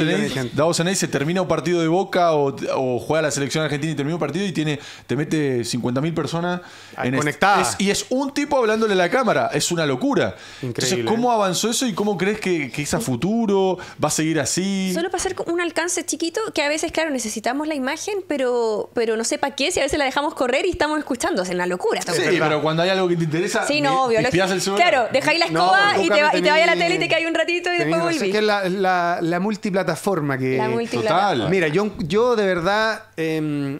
ahí se termina un partido de Boca o, juega la selección argentina y termina un partido y tiene te mete 50.000 personas ah, en conectadas. y es un tipo hablándole a la cámara. Es una locura. Increíble. Entonces, ¿cómo ¿eh? avanzó eso y cómo crees que, que es a futuro? ¿Va a seguir así? Solo para hacer un alcance chiquito, que a veces, claro, necesitamos la imagen, pero, pero no sé para qué, si a veces la dejamos correr y estamos escuchando. Es una locura. Sí, pero cuando hay algo que te interesa, sí, no, el Claro, dejáis la escoba y te, vaya a la tele y te cae un ratito y después volví. Es que la, multiplataforma que... Mira, yo, yo de verdad... Em,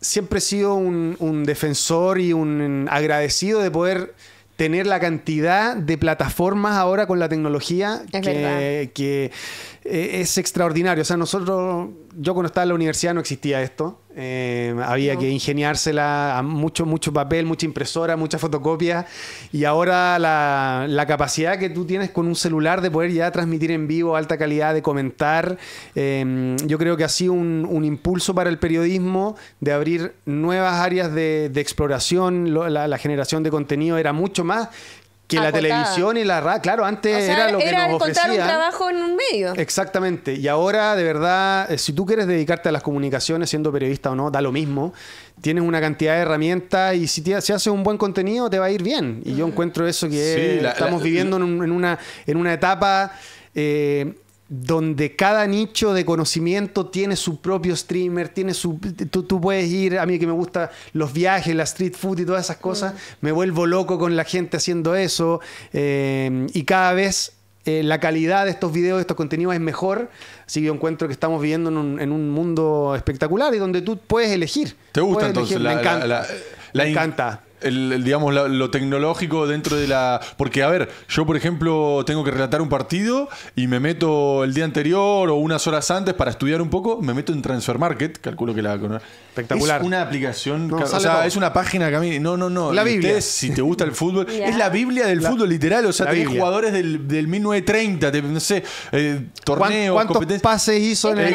siempre he sido un, defensor y un agradecido de poder tener la cantidad de plataformas ahora con la tecnología que, que, eh, es extraordinario. O sea, nosotros, yo cuando estaba en la universidad no existía esto. Eh, había que ingeniársela, mucho, mucho papel, mucha impresora, muchas fotocopias Y ahora la, capacidad que tú tienes con un celular de poder ya transmitir en vivo alta calidad, de comentar, em, yo creo que ha sido un, impulso para el periodismo de abrir nuevas áreas de, exploración. la, generación de contenido era mucho más que la televisión y la radio, claro, antes era lo que nos ofrecían. un trabajo en un medio. Exactamente. Y ahora, de verdad, eh, si tú quieres dedicarte a las comunicaciones, siendo periodista o no, da lo mismo. Tienes una cantidad de herramientas y si, te, hace haces un buen contenido te va a ir bien. Y yo encuentro eso que estamos viviendo en, una, en una etapa... Eh, donde cada nicho de conocimiento tiene su propio streamer, tiene su, tú, puedes ir, a mí que me gusta los viajes, la street food y todas esas cosas, mm. me vuelvo loco con la gente haciendo eso eh, y cada vez eh, la calidad de estos videos, de estos contenidos es mejor, así que yo encuentro que estamos viviendo en un, mundo espectacular y donde tú puedes elegir. ¿Te gusta entonces? La, me me encanta el, digamos, lo tecnológico dentro de la... Porque, a ver, yo, por ejemplo, tengo que relatar un partido y me meto el día anterior o unas horas antes para estudiar un poco, me meto en Transfer Market, calculo que la... Espectacular. Es una aplicación, o sea, es una página que a No, no, no. La Biblia. si te gusta el fútbol, es la Biblia del fútbol literal, o sea, tenés jugadores del, del 1930, de, no sé, eh, torneos, ¿Cuántos pases hizo en el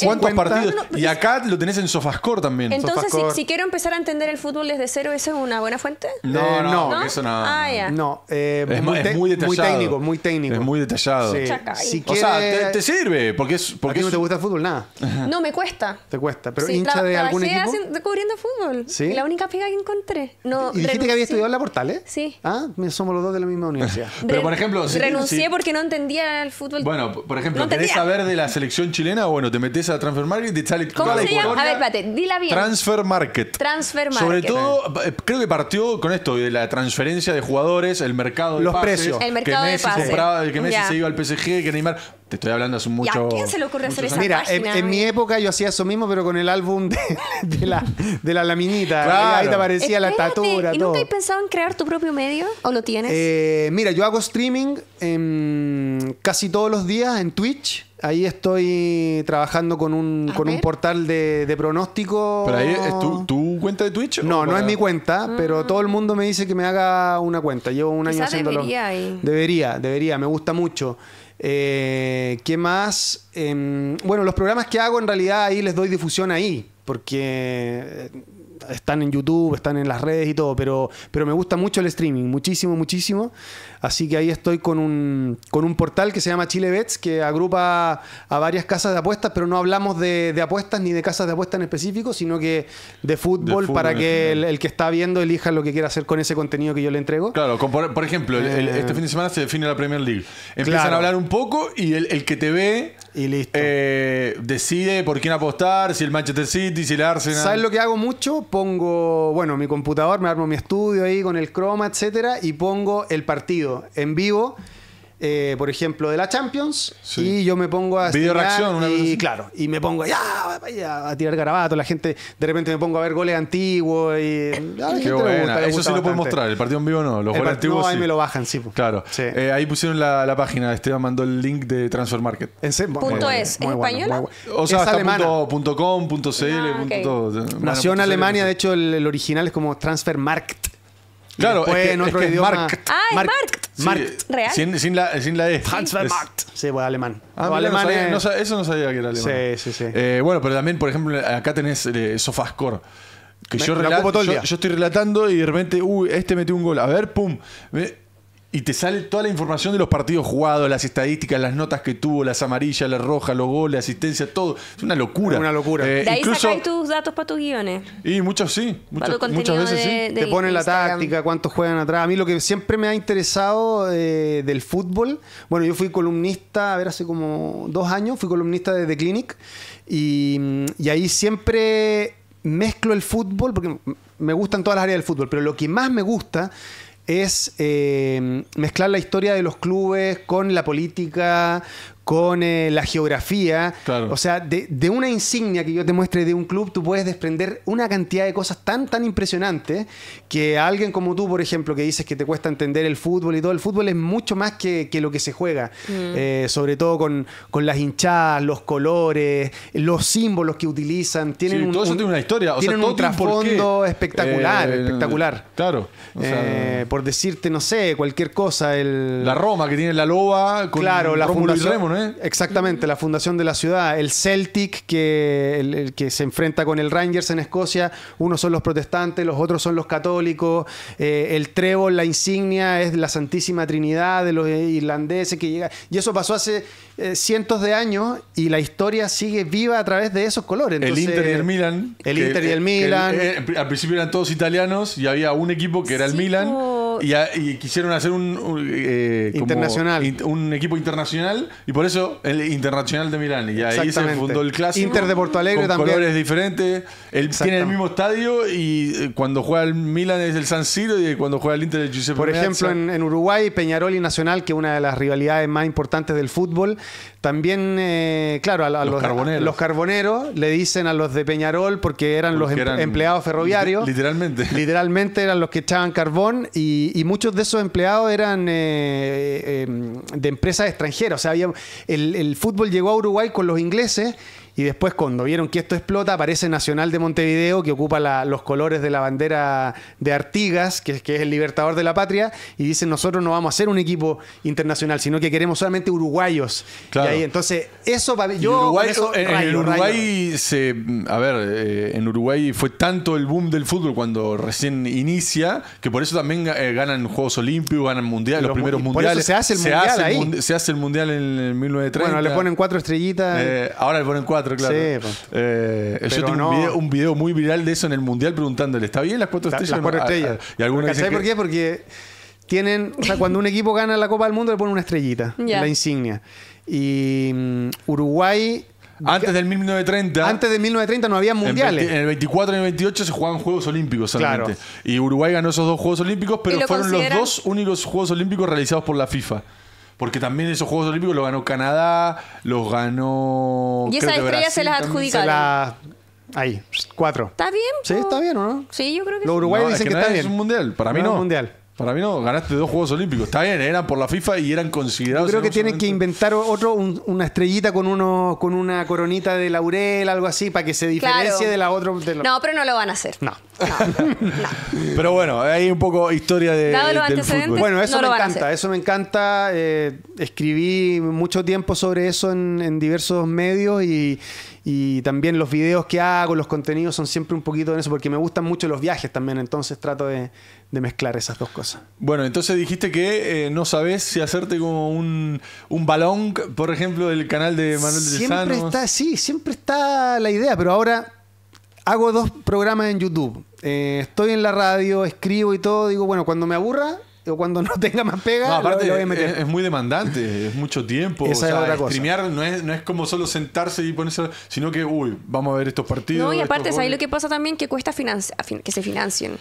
¿cuántos partidos? y acá lo tenés en Sofascore también. Entonces, Si, quiero empezar a entender el fútbol desde cero, esa es una una buena fuente? Eh, no, no, eso no. Ah, no, eh, es, muy, es muy, técnico, muy técnico. Es muy detallado. o sea, te, sirve. Porque es, porque no te gusta el fútbol? Nada. No, me cuesta. Te cuesta. Pero hincha de algún equipo. cubriendo fútbol. Sí. La única figa que encontré. No, ¿Y dijiste que había estudiado en la ¿eh? Sí. Ah, somos los dos de la misma universidad. pero, por ejemplo... Si, renuncié porque no entendía el fútbol. Bueno, por ejemplo, no ¿querés saber de la selección chilena? Bueno, te metes a Transfer Market y te sale toda la A ver, espérate, dila bien. Transfer Market. Transfer Market. Sobre todo, eh, creo que partió con esto, de la transferencia de jugadores, el mercado de Los pases, precios. El mercado que de Messi compraba, que Messi se iba al PSG, que Neymar. Te estoy hablando hace mucho. a quién se le ocurre hacer esa Mira, en, mi época yo hacía eso mismo, pero con el álbum de, la, de la laminita. Ahí te aparecía la estatura, ¿Y nunca has pensado en crear tu propio medio? ¿O lo tienes? Eh, mira, yo hago streaming em, casi todos los días en Twitch. Ahí estoy trabajando con un, con un portal de, pronóstico. ¿Pero ahí es tu, cuenta de Twitch? No, no es mi cuenta, pero ah. todo el mundo me dice que me haga una cuenta. Llevo un año haciéndolo. Debería, debería, debería, me gusta mucho. Eh, ¿Qué más? Em, bueno, los programas que hago en realidad ahí les doy difusión ahí, porque eh, están en YouTube, están en las redes y todo, pero, pero me gusta mucho el streaming, muchísimo, muchísimo. Así que ahí estoy con un, con un portal que se llama Chile Bets, que agrupa a varias casas de apuestas, pero no hablamos de, apuestas ni de casas de apuestas en específico, sino que de fútbol, para que el, que está viendo elija lo que quiera hacer con ese contenido que yo le entrego. Claro, por, ejemplo, este eh, fin de semana se define la Premier League. Empiezan a hablar un poco y el, que te ve eh, decide por quién apostar, si el Manchester City, si el Arsenal. ¿Sabes lo que hago mucho? Pongo, bueno, mi computador, me armo mi estudio ahí con el Chroma, etcétera, y pongo el partido en vivo. Eh, por ejemplo, de la Champions, y yo me pongo a. Video reacción, una y, Claro, y me pongo a tirar garabato. La gente, de repente me pongo a ver goles antiguos. Y, Eso sí lo puedo mostrar, el partido en vivo no, los goles antiguos. ahí me lo bajan, sí. Claro. Eh, ahí pusieron la, página, Esteban mandó el link de Transfer Market. En punto ¿en español? O sea, com, cl, Nació Alemania, de hecho, el, el original es como Transfer Market. Claro, es que, es Markt. Ah, es Markt. Markt. Real. Sin, la, sin la E. Markt. Sí, bueno, alemán. Ah, eso no sabía que era alemán. Sí, sí, sí. Eh, bueno, pero también, por ejemplo, acá tenés eh, Sofascore. Que yo, relato, yo, estoy relatando y de repente, uy, este metió un gol. A ver, pum. Y te sale toda la información de los partidos jugados, las estadísticas, las notas que tuvo, las amarillas, las rojas, los goles, asistencia, todo. Es una locura. una locura. Eh, de ahí incluso, tus datos para tus guiones. Y muchos sí. Muchas, muchas veces sí. te ponen la táctica, cuántos juegan atrás. A mí lo que siempre me ha interesado eh, del fútbol, bueno, yo fui columnista, a ver, hace como dos años, fui columnista de The Clinic. y, y ahí siempre mezclo el fútbol, porque me gustan todas las áreas del fútbol, pero lo que más me gusta es eh, mezclar la historia de los clubes con la política, con eh, la geografía. O sea, de, una insignia que yo te muestre de un club, tú puedes desprender una cantidad de cosas tan, tan impresionantes que alguien como tú, por ejemplo, que dices que te cuesta entender el fútbol y todo, el fútbol es mucho más que, lo que se juega, mm. eh, sobre todo con, las hinchadas, los colores, los símbolos que utilizan. Tienen todo eso tiene una historia. O sea, un trasfondo espectacular, eh, espectacular. Claro. por decirte, no sé, cualquier cosa. La Roma que tiene la loba con claro, la ¿no? ¿eh? Exactamente, la fundación de la ciudad. El Celtic, que, el, que se enfrenta con el Rangers en Escocia, unos son los protestantes, los otros son los católicos. Eh, el trébol, la insignia, es la Santísima Trinidad de los irlandeses que llega. Y eso pasó hace eh, cientos de años y la historia sigue viva a través de esos colores. el Inter y el Milan. El Inter y el Milan. al principio eran todos italianos y había un equipo que era el Milan. Y, quisieron hacer un, un equipo internacional y por eso el Internacional de Milán. Y ahí se fundó el clásico. Inter de Porto Alegre con también. colores diferentes. tiene el mismo estadio y eh, cuando juega el Milan es el San Siro y cuando juega el Inter el Giuseppe Por ejemplo, en, Uruguay, Peñarol y Nacional, que es una de las rivalidades más importantes del fútbol, también, eh, claro, a, los, carboneros. le dicen a los de Peñarol porque eran los em, empleados ferroviarios. Literalmente. Literalmente eran los que echaban carbón y, muchos de esos empleados eran eh, em, de empresas extranjeras. O sea, había el, el fútbol llegó a Uruguay con los ingleses y después, cuando vieron que esto explota, aparece Nacional de Montevideo, que ocupa los colores de la bandera de Artigas, que, es el libertador de la patria, y dicen: Nosotros no vamos a ser un equipo internacional, sino que queremos solamente uruguayos. entonces, eso para yo. en, Uruguay, se, a ver, eh, en Uruguay fue tanto el boom del fútbol cuando recién inicia, que por eso también eh, ganan Juegos Olímpicos, ganan mundiales, los, primeros mundiales. se hace el mundial mundial en, 1930. Bueno, le ponen cuatro estrellitas. Eh, ahora le ponen cuatro yo tengo eh, un, video, muy viral de eso en el mundial preguntándole, ¿está bien las cuatro estrellas? Las cuatro estrellas. y por qué? Porque tienen, o sea, cuando un equipo gana la Copa del Mundo le ponen una estrellita, la insignia. Y mm, Uruguay antes del 1930. Antes de 1930 no había mundiales. En, el 24 y el 28 se jugaban Juegos Olímpicos solamente. Y Uruguay ganó esos dos Juegos Olímpicos, pero fueron los dos únicos Juegos Olímpicos realizados por la FIFA. Porque también esos Juegos Olímpicos los ganó Canadá, los ganó. Y esas estrellas se las adjudicaron. las... Ahí, cuatro. ¿Está bien? Sí, está bien, ¿o no? Sí, yo creo que sí. Uruguay uruguayos dicen que, está bien. Es un mundial, para mí no. Es un mundial. Para mí no, ganaste dos Juegos Olímpicos. Está bien, eran por la FIFA y eran considerados. Yo creo que tienen que inventar otro, una estrellita con uno, con una coronita de laurel, algo así, para que se diferencie de la otra. No, pero no lo van a hacer. No. Pero bueno, hay un poco historia de. del fútbol. Bueno, eso me encanta, eso eh, me encanta. escribí mucho tiempo sobre eso en, diversos medios y, y también los videos que hago, los contenidos son siempre un poquito de eso, porque me gustan mucho los viajes también, entonces trato de de mezclar esas dos cosas. Bueno, entonces dijiste que eh, no sabes si hacerte como un, balón, por ejemplo, del canal de Manuel de Siempre está, sí, siempre está la idea, pero ahora hago dos programas en YouTube. Eh, estoy en la radio, escribo y todo, digo, bueno, cuando me aburra o cuando no tenga más pega, aparte Es, muy demandante, es mucho tiempo. o sea, no es, no es como solo sentarse y ponerse, sino que, uy, vamos a ver estos partidos. No, y aparte, ahí lo que pasa también? Que cuesta que se financien.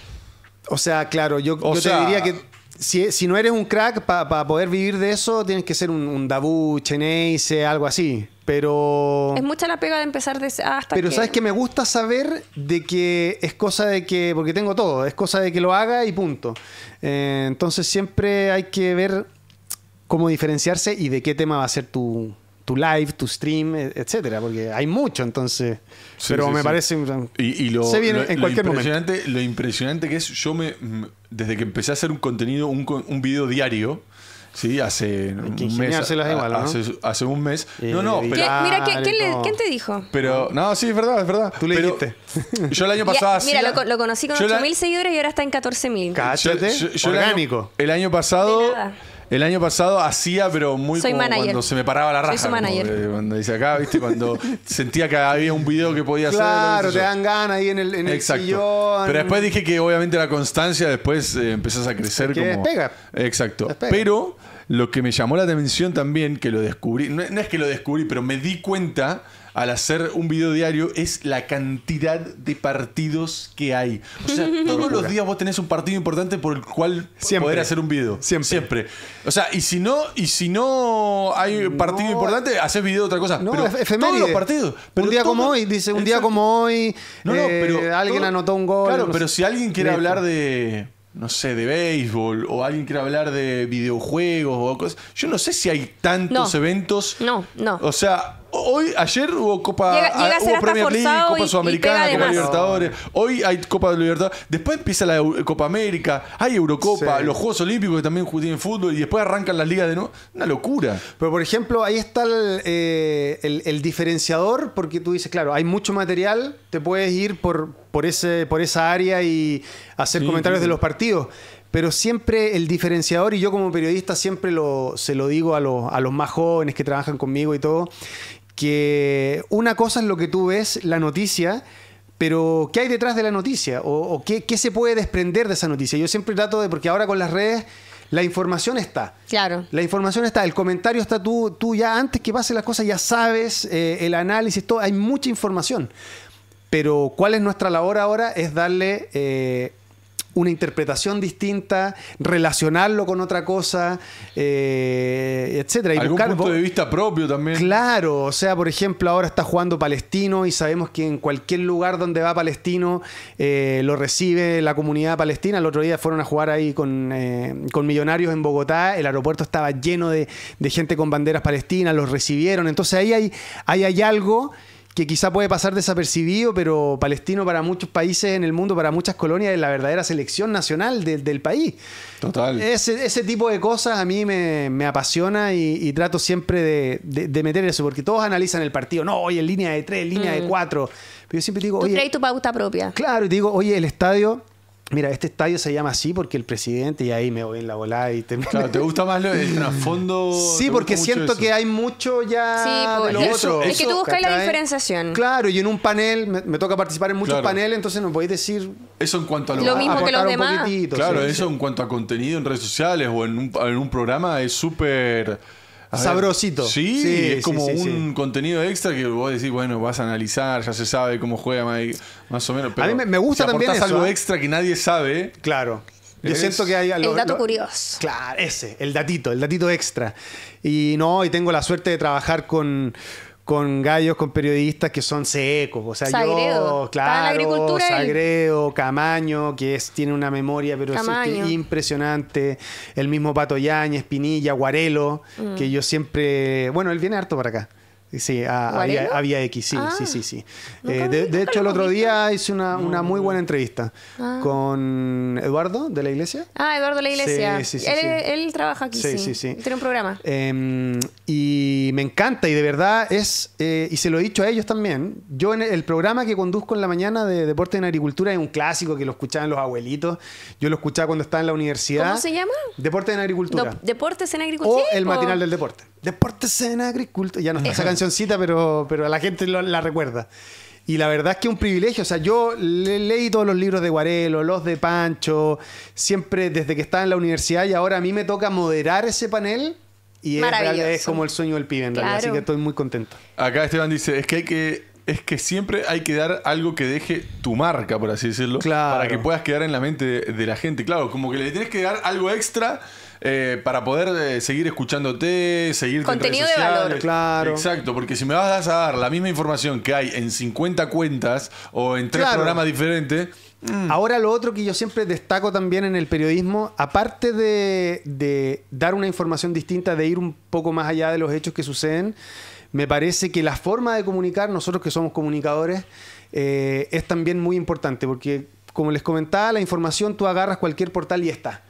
O sea, claro, yo, te diría que si, no eres un crack, para poder vivir de eso, tienes que ser un, un Dabu, Cheneise, algo así. Pero. Es mucha la pega de empezar de, hasta. Pero sabes que me gusta saber de que es cosa de que. Porque tengo todo, es cosa de que lo haga y punto. Eh, entonces siempre hay que ver cómo diferenciarse y de qué tema va a ser tu, tu live, tu stream, e, etcétera, porque hay mucho entonces. pero me parece y, y lo, en cualquier impresionante, Lo impresionante que es, yo me desde que empecé a hacer un contenido, un, un video diario. Sí, hace un mes. ¿no? hace, un mes. no, no, pero. mira, ¿quién te dijo? Pero, no, sí, es verdad, es verdad. Tú le dijiste. Yo el año pasado. mira, lo, lo, conocí con 8.000 seguidores y ahora está en 14.000. Cállate. Yo, orgánico. El año, pasado. El año pasado hacía, pero muy Soy como cuando se me paraba la raja. Soy cuando dice acá, ¿viste? Cuando sentía que había un video que podía hacer. Claro, te dan ganas ahí en el, en sillón. Pero después dije que obviamente la constancia, después eh, empezás a crecer como. Exacto. Pero lo que me llamó la atención también, que lo descubrí, no es que lo descubrí, pero me di cuenta al hacer un video diario es la cantidad de partidos que hay. O sea, todos los días vos tenés un partido importante por el cual poder hacer un video. Siempre. O sea, y si no, y si no hay partido importante, haces video de otra cosa. No, pero todos los partidos. un día como hoy, dice, un día como hoy, no, eh, pero alguien anotó un gol. Claro, pero si alguien quiere hablar de no sé, de béisbol o alguien quiere hablar de videojuegos o cosas. Yo no sé si hay tantos eventos. No, no. O sea, Hoy, ayer hubo Copa, llega, Premier League, Copa Sudamericana, Copa Libertadores. Hoy hay Copa de Libertadores. Después empieza la Copa América, hay Eurocopa, los Juegos Olímpicos que también tienen fútbol y después arrancan las ligas de nuevo. Una locura. Pero por ejemplo, ahí está eh, el, diferenciador porque tú dices, claro, hay mucho material, te puedes ir por, por, ese, por esa área y hacer comentarios de los partidos pero siempre el diferenciador, y yo como periodista siempre se lo digo a, los, a los más jóvenes que trabajan conmigo y todo, que una cosa es lo que tú ves, la noticia, pero ¿qué hay detrás de la noticia? ¿O, qué, se puede desprender de esa noticia? Yo siempre trato de, porque ahora con las redes, la información está. Claro. La información está, el comentario está, tú, tú ya antes que pase las cosas ya sabes, eh, el análisis, todo, hay mucha información. Pero ¿cuál es nuestra labor ahora? Es darle eh, una interpretación distinta, relacionarlo con otra cosa, etc. Eh, etcétera. Y ¿Algún punto de vista propio también. Claro, o sea, por ejemplo, ahora está jugando Palestino y sabemos que en cualquier lugar donde va Palestino eh, lo recibe la comunidad palestina. El otro día fueron a jugar ahí eh, con, Millonarios en Bogotá, el aeropuerto estaba lleno de, de gente con banderas palestinas, los recibieron. Entonces ahí hay, ahí hay algo que quizá puede pasar desapercibido, pero Palestino para muchos países en el mundo, para muchas colonias, es la verdadera selección nacional del país. Total. Ese, tipo de cosas a mí me, apasiona y, trato siempre de, de, meter eso, porque todos analizan el partido. No, hoy en línea de tres, en línea de mm. cuatro. Pero yo siempre digo, oye. tu pauta propia. Claro, y digo, oye, el estadio Mira, este estadio se llama así porque el presidente, y ahí me voy en la volada y te... Claro, ¿te gusta más lo del trasfondo? Sí, porque siento que hay mucho ya sí, pues, Es que tú buscas la diferenciación. Claro, y en un panel, me, toca participar en muchos paneles, entonces nos podéis decir... Eso en cuanto a lo, lo mismo que los demás. claro, eso en cuanto a contenido en redes sociales o en un, en un programa es súper Sabrosito. sí, es como un contenido extra que vos decís, bueno, vas a analizar, ya se sabe cómo juega más o menos. a mí me, gusta también eso, algo ¿eh? extra que nadie sabe. Claro. Yo siento que hay algo. El dato curioso. Claro, ese, el datito, el datito extra. Y no, y tengo la suerte de trabajar con con gallos, con periodistas que son secos. O sea, Sagredo. yo, claro, Sagreo, Camaño, que es, tiene una memoria, pero es impresionante. El mismo Pato Yañez, Pinilla, Guarelo, mm. que yo siempre. Bueno, él viene harto para acá. Sí, ah, había X, sí, sí, ah, sí, sí. Eh, de, hecho, el otro día hice una, muy buena entrevista ah. con Eduardo de la Iglesia. Ah, Eduardo de la Iglesia. él, trabaja aquí, sí. Tiene un programa. Em, y me encanta, y de verdad es, eh, y se lo he dicho a ellos también, yo en el programa que conduzco en la mañana de Deporte en Agricultura es un clásico que lo escuchaban los abuelitos, yo lo escuchaba cuando estaba en la universidad. ¿Cómo se llama? Deporte en Agricultura. Deportes en Agricultura. O el matinal del deporte. Deportes en Agricultura. Ya nos sacan cancioncita, pero, pero a la gente la recuerda. Y la verdad es que es un privilegio. O sea, yo leí todos los libros de Guarelo, los de Pancho, siempre desde que estaba en la universidad y ahora a mí me toca moderar ese panel. Y es, como el sueño del pibe en realidad, así que estoy muy contento. Acá Esteban dice, es que hay que es que siempre hay que dar algo que deje tu marca, por así decirlo, claro. para que puedas quedar en la mente de, de, la gente. Claro, como que le tienes que dar algo extra eh, para poder eh, seguir escuchándote, seguir contenido en redes de claro. Exacto, porque si me vas a dar la misma información que hay en 50 cuentas o en tres programas diferentes. Mm. Ahora lo otro que yo siempre destaco también en el periodismo, aparte de, dar una información distinta, de ir un poco más allá de los hechos que suceden, me parece que la forma de comunicar, nosotros que somos comunicadores, eh, es también muy importante, porque como les comentaba, la información tú agarras cualquier portal y está.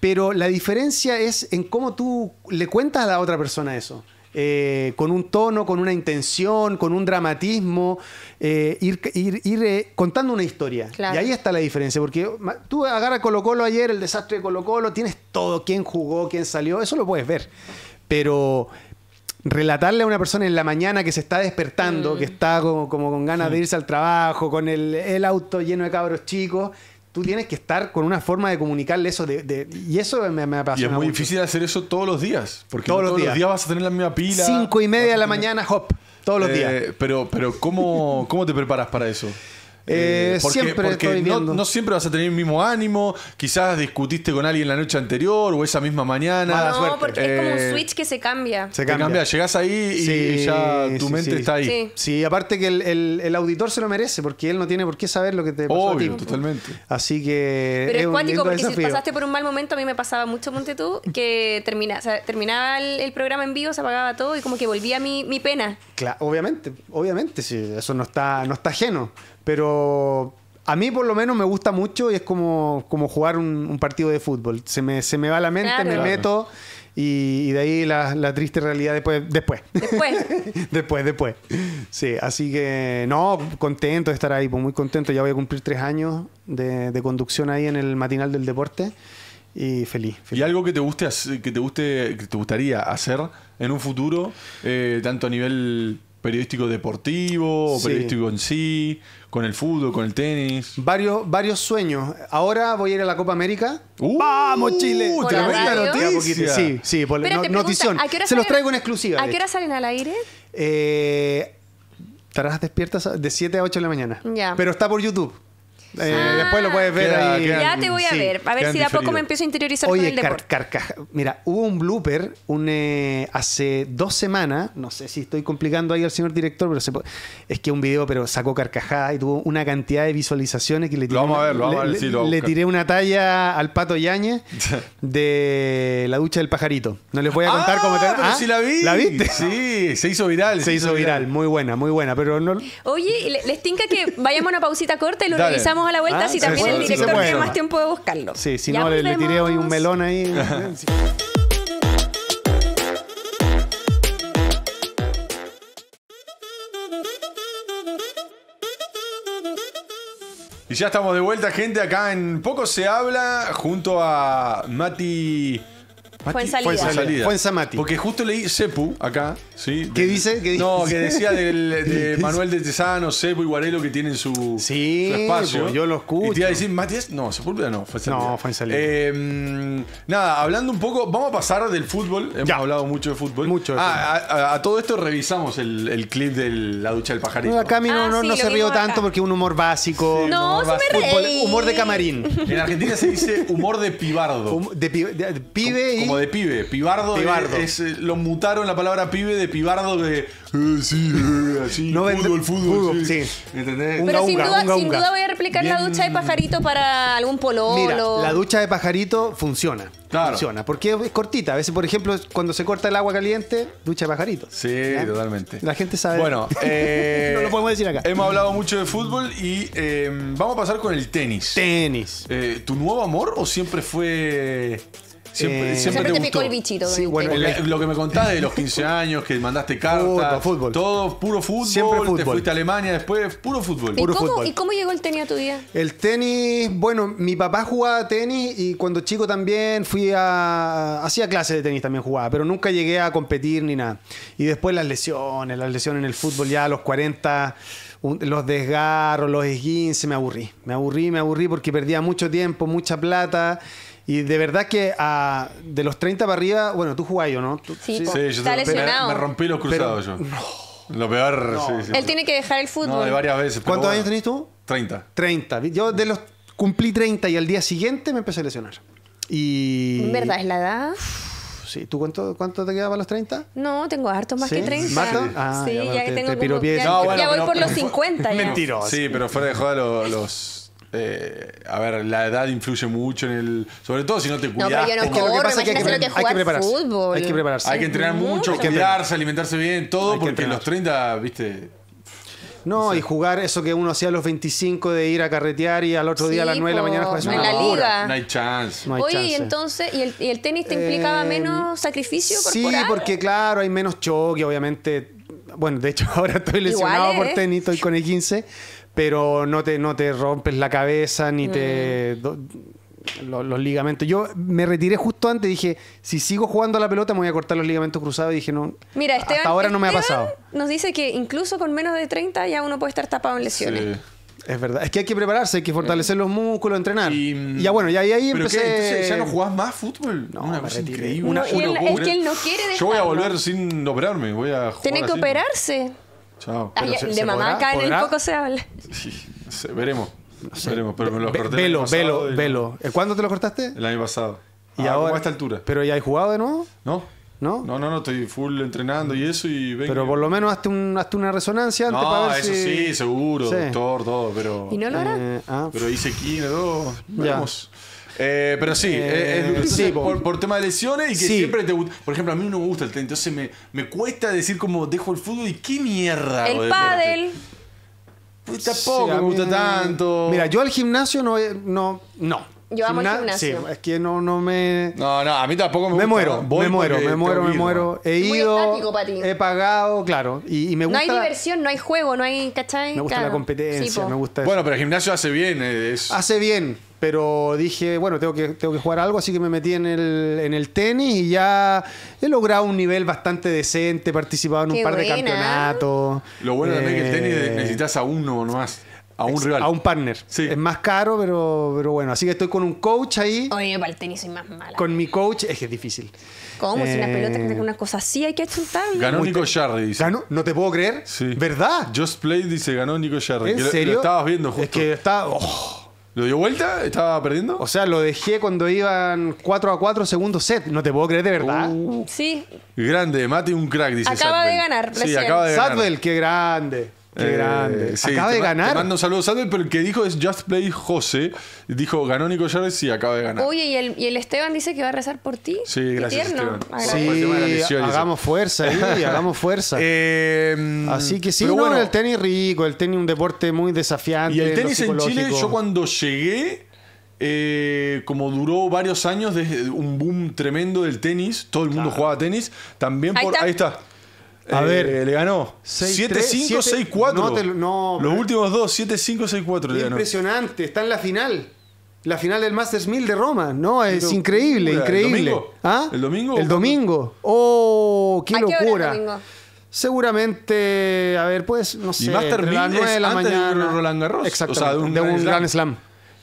Pero la diferencia es en cómo tú le cuentas a la otra persona eso. Eh, con un tono, con una intención, con un dramatismo, eh, ir, eh, contando una historia. Y ahí está la diferencia, porque tú agarras Colo Colo ayer, el desastre de Colo Colo, tienes todo, quién jugó, quién salió, eso lo puedes ver. Pero relatarle a una persona en la mañana que se está despertando, que mm. está como, con ganas de mm. irse al trabajo, con el auto lleno de cabros chicos, tú tienes que estar con una forma de comunicarle eso. De, y eso me, me pasado Y es muy difícil hacer eso todos los días. Porque todos, los, días. vas a tener la misma pila. Cinco y media de la mañana, hop. Todos los eh, días. Pero, pero ¿cómo, ¿cómo te preparas para eso? Eh, eh, siempre no, siempre vas a tener el mismo ánimo. Quizás discutiste con alguien la noche anterior o esa misma mañana. no, porque es como un eh, switch que se cambia. Se cambia. llegas ahí y, ya tu mente está ahí. Sí. aparte que el, auditor se lo merece porque él no tiene por qué saber lo que te pasó a totalmente. Así que. Pero es, cuántico porque si pasaste por un mal momento, a mí me pasaba mucho, ponte tú, que terminaba el, programa en vivo, se apagaba todo y como que volvía mi, mi pena. Claro, obviamente, obviamente, sí. Eso no está, no está ajeno. Pero a mí por lo menos me gusta mucho y es como, como jugar un, partido de fútbol. Se me, se me va la mente, me meto y, de ahí la, triste realidad después. Después. Después. después, después. Sí, así que no, contento de estar ahí, pues, muy contento. Ya voy a cumplir tres años de, conducción ahí en el matinal del deporte y feliz, ¿Y algo que te guste que te guste que te gustaría hacer en un futuro, eh, tanto a nivel periodístico deportivo, periodístico en sí, con el fútbol, con el tenis. Varios, varios sueños. Ahora voy a ir a la Copa América. Uh, ¡Vamos, Chile! ¡Tremenda noticia! Sí, sí, por notición. Se los traigo en exclusiva. ¿A qué hora salen al aire? Eh, estarás despierta de 7 a 8 de la mañana. Pero está por YouTube. Eh, después lo puedes ver ah. ya te voy a ver. A ver si de a poco me empiezo a interiorizar con el deporte. Mira, hubo un blooper un, eh, hace dos semanas. No sé si estoy complicando ahí al señor director, pero se es que un video, pero sacó carcajada y tuvo una cantidad de visualizaciones que le tiré. Una, le, tiré una talla al pato Yañez de la ducha del pajarito. No les voy a contar ah, cómo te. Pero si ¿Ah? sí la vi. ¿La viste? Sí, se hizo viral. Se, hizo viral. muy buena, muy buena. Pero no... Oye, les tinca que vayamos a una pausita corta y lo revisamos a la vuelta ah, si también el director tiene más tiempo de buscarlo. Sí, si no, le, le, tiré hoy un melón ahí. Y ya estamos de vuelta, gente. Acá en Poco se habla junto a Mati fue en salida. Fue en salida. Fue en Porque justo leí Sepu acá, ¿sí? ¿Qué dice? dice? No, que decía de Manuel de Tesano, Sepu y Guarelo que tienen su, espacio. Pues, yo lo escucho. Y te iba a decir, Matías, no, Sepúlveda no, fue en salida. No, fue en salida. Em, nada, hablando un poco, vamos a pasar del fútbol. Hemos hablado mucho de fútbol. Mucho. Ah, a, todo esto revisamos el, clip de la ducha del pajarito. acá a mí ah, no, no, se río tanto porque un humor básico. no, humor Me humor de camarín. En Argentina se dice humor de pibardo. de, pibe y como de pibe. Pibardo, pibardo. Es, eh, lo mutaron la palabra pibe de pibardo de. Eh, sí, eh, así, fútbol, fútbol, sí. ¿Entendés? Pero sin, duda, voy a replicar la ducha de pajarito para algún pololo. Mira, la ducha de pajarito funciona. Claro. Funciona, porque es cortita. A veces, por ejemplo, cuando se corta el agua caliente, ducha de pajarito. Sí, totalmente. La gente sabe. Bueno, no lo podemos decir acá. Hemos hablado mucho de fútbol y vamos a pasar con el tenis. Tenis. ¿Tu nuevo amor o siempre fue Siempre, eh, te, picó el bichito. lo que me contás de los 15 años, que mandaste cartas. para fútbol. Todo puro fútbol. Siempre Te fuiste a Alemania después, puro fútbol. ¿Y, cómo, llegó el tenis a tu día El tenis, bueno, mi papá jugaba tenis y cuando chico también fui a... Hacía clases de tenis también jugaba, pero nunca llegué a competir ni nada. Y después las lesiones, las lesiones en el fútbol ya a los 40... los desgarros, los esguinces, me aburrí. Me aburrí, me aburrí porque perdía mucho tiempo, mucha plata y de verdad que de los 30 para arriba, bueno, tú jugás yo, ¿no? Sí, yo Está lesionado. me, rompí los cruzados yo. Lo peor, sí, sí. Él tiene que dejar el fútbol. No, varias veces. ¿Cuántos años tenés tú? 30. 30. Yo de los cumplí 30 y al día siguiente me empecé a lesionar. Y... ¿Verdad es la edad? Sí, ¿tú cuánto, cuánto te quedaba a los 30? No, tengo hartos más que 30. ¿Más, Ah, sí, ya, que tengo como- ya, bueno, ya voy por los 50. ya. Mentiroso. Sí, pero fuera de joda los... los, eh, a ver, la edad influye mucho en el. Sobre todo si no te cuidas. No, pero yo no corro, que, que, hay, que, hay que prepararse. Fútbol. Hay que prepararse. Hay que entrenar mucho, cuidarse, alimentarse bien, todo, porque los 30, viste. No, y jugar eso que uno hacía a los 25 de ir a carretear y al otro día a las 9 de la mañana juegas una en la liga. No hay chance. No hay Oye, chance. y entonces, ¿y el, ¿y el, tenis te implicaba eh, menos sacrificio corporal? Sí, porque claro, hay menos choque, obviamente. Bueno, de hecho ahora estoy lesionado por ¿eh? tenis, estoy con el 15 pero no te, no te rompes la cabeza ni te... Mm. los, ligamentos. Yo me retiré justo antes, dije, si sigo jugando a la pelota me voy a cortar los ligamentos cruzados. Y dije, no, Mira, hasta ahora no me ha pasado. Nos dice que incluso con menos de 30 ya uno puede estar tapado en lesiones. Es verdad, es que hay que prepararse, hay que fortalecer eh, los músculos, entrenar. Y, mm, ya bueno, ya ahí, empecé. ¿Ya no jugás más fútbol? No, una cosa increíble. es que él no quiere dejarlo. Yo voy a volver sin operarme, voy a jugar. Tiene que operarse. Chao. de mamá podrá, acá poco se habla. Sí, veremos. Veremos, pero me lo corté. Velo, velo, velo. Eh, ¿Cuándo te lo cortaste? El año pasado. ¿Y ah, ahora? a esta altura. ¿Pero ya hay jugado de nuevo? No. ¿No? No, no, no, estoy full entrenando y eso y venga. Pero por lo menos hazte, un, hazte una resonancia antes no, para ver eso sí, seguro, doctor, todo, pero... ¿Y no lo hará? Eh, ah. Pero hice quién, todo, ya. Eh, pero sí, eh, eh, por, por, tema de lesiones y que siempre te Por ejemplo, a mí no me gusta el tenis, entonces me, cuesta decir como dejo el fútbol y qué mierda. El pádel. Pues tampoco me gusta tanto. Mira, yo al gimnasio no. No. no. Yo amo el gimnasio. es que no, no me. No, no, a mí tampoco me, gusta. Muero, me muero, me muero, me muero. He ido. he pagado, claro. Y, me gusta. No hay diversión, no hay juego, no hay. ¿Cachai? Me gusta la competencia, me gusta Bueno, pero el gimnasio hace bien. Hace bien pero dije, bueno, tengo que, tengo que jugar algo, así que me metí en el, en el tenis y ya he logrado un nivel bastante decente, he participado en un par de campeonatos. Lo bueno también es que el tenis eh, necesitas a uno nomás. A un rival. A un partner. Sí. Es más caro, pero, pero bueno. Así que estoy con un coach ahí. Oye, para el tenis soy más mala. Con mi coach es que es difícil. ¿Cómo? si una pelota que eh, una cosa así hay que achuntar. Ganó Nico Jarry, dice. ¿Ganó? No te puedo creer. Sí. ¿Verdad? Just Play dice ganó Nico Jarry. ¿En serio? Lo, estabas viendo justo. Es que está. Oh. ¿Lo dio vuelta? ¿Estaba perdiendo? O sea, lo dejé cuando iban 4 a 4 segundos set. No te puedo creer de verdad. Uh. sí. Grande, mate un crack, dice Acaba de ganar. Sí, acaba de ganar. qué grande. Qué eh, grande. acaba de ganar. Te mando un saludo, pero el que dijo es Just Play José. Dijo, ganó Nico Chávez y acaba de ganar. Oye, y el, Esteban dice que va a rezar por ti. Sí, gracias. Esteban. Sí, hagamos fuerza ahí, hagamos fuerza. Eh, Así que sí, bueno, el tenis rico, el tenis un deporte muy desafiante. Y el tenis en Chile, yo cuando llegué, eh, como duró varios años, un boom tremendo del tenis, todo el mundo jugaba tenis, también por... Ahí está. A eh, ver, le ganó. 7-5-6-4. Los últimos dos, 7-5-6-4. Impresionante, está en la final. La final del Masters 1000 de Roma, ¿no? Es increíble, increíble. ¿Ah? ¿El domingo? ¿El domingo? El domingo. ¡Oh, qué locura! Seguramente, a ver, pues, no sé. Y Master 1000 de la mañana. de Roland Garros. Exacto, o sea, de un, Grand gran, slam.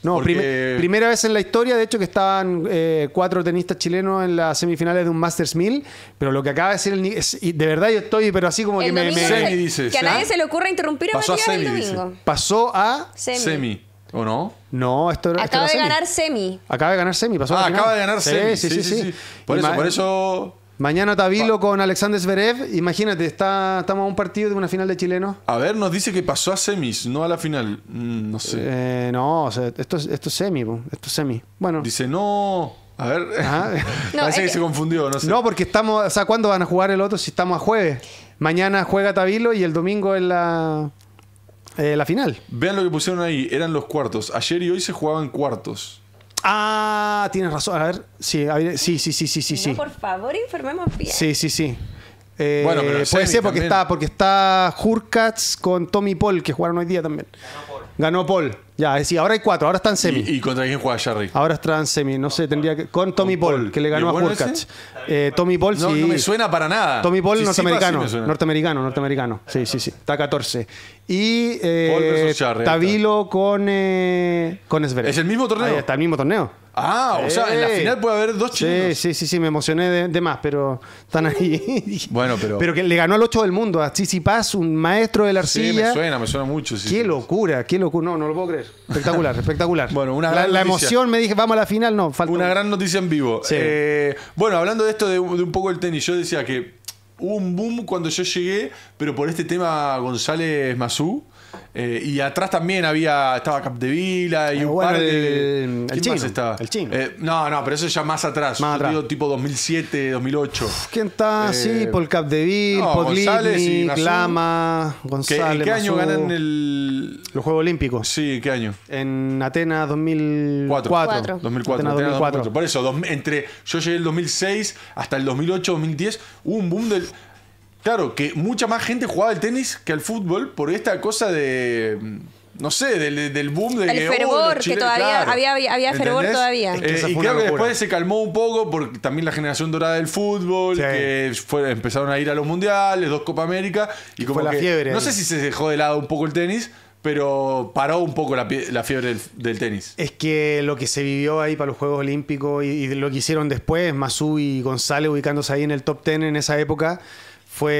No, primera vez en la historia, de hecho, que estaban eh, cuatro tenistas chilenos en las semifinales de un Masters 1000, pero lo que acaba de decir el de verdad yo estoy, pero así como que me, me... Semi, Que a nadie se le ocurra interrumpir a Pasó a semi, Dice. Pasó a... Semi. ¿O no? No, esto era. Acaba de ganar semi. Acaba de ganar semi. Pasó ah, acaba de ganar semi. Sí, sí, sí. sí. Por, eso, por eso Mañana Tabilo con Alexander Zverev. Imagínate, está, estamos a un partido de una final de chileno. A ver, nos dice que pasó a semis, no a la final. Mm, no sé. Eh, no, esto, es- esto semi, esto es semi. Bueno, Dice, no. A ver. Ah. Parece que, eh, se confundió, no sé. no, porque estamos, o sea, ¿cuándo van a jugar el otro si estamos a jueves? Mañana juega Tabilo y el domingo es la, eh, la final. Vean lo que pusieron ahí, eran los cuartos. Ayer y hoy se jugaban cuartos. Ah, tienes razón. A ver, sí, sí, sí, sí, sí, sí. sí. por favor, informemos bien. Sí, sí, sí. Eh, bueno, puede ser porque está, porque está con Tommy Paul, que jugaron hoy día también. Ganó Ganó Paul. Ya, eh, sí, ahora hay cuatro, ahora están semi. ¿Y, contra quién juega Sherry? Ahora están semi, no sé, tendría que. Con Tommy Paul, que le ganó a bueno eh, Tommy Paul, no, sí. No me suena para nada. Tommy Paul, norteamericano, norteamericano. Norteamericano, Sí, sí, sí. Está 14. Y. Eh, Tavilo con. con Sverre. ¿Es el mismo torneo? está el mismo torneo. Ah, o sea, en la final puede haber dos chicos Sí, sí, sí, me emocioné de, más, pero están ahí. bueno, pero. Pero que le ganó al 8 del mundo a Paz, un maestro de la arcilla. Sí, me suena, me suena mucho. qué locura, qué locura. No, no lo puedo creer. Espectacular, espectacular. bueno, una la, emoción me dije, vamos a la final, no, falta. Una gran noticia en vivo. Eh, bueno, hablando de esto de, un poco el tenis, yo decía que hubo un boom cuando yo llegué, pero por este tema González Mazú. Eh, y atrás también había estaba Capdevila y un par de. El, ¿quién chino, estaba? El chino. Eh, no, no, pero eso ya más atrás. Más atrás. tipo 2007, 2008. ¿Quién está? Eh, sí, Paul Capdevila, no, González y Lama, González. ¿En qué año ganan el. Los Juegos Olímpicos? Sí, ¿qué año? En Atenas 2004. 2004. Atenas, 2004. Por eso, entre. Yo llegué el 2006 hasta el 2008, 2010. Hubo un boom del Claro, que mucha más gente jugaba al tenis que al fútbol por esta cosa de mm, no sé, del, boom de el que, oh, fervor, que todavía había, fervor todavía. Eh, y creo que después se calmó un poco porque también la generación dorada del fútbol, que empezaron a ir a los mundiales, dos Copa América, y como la fiebre. No sé si se dejó de lado un poco el tenis, pero paró un poco la, fiebre del, tenis. Es que lo que se vivió ahí para los Juegos Olímpicos y, lo que hicieron después, Masú y González ubicándose ahí en el top ten en esa época fue,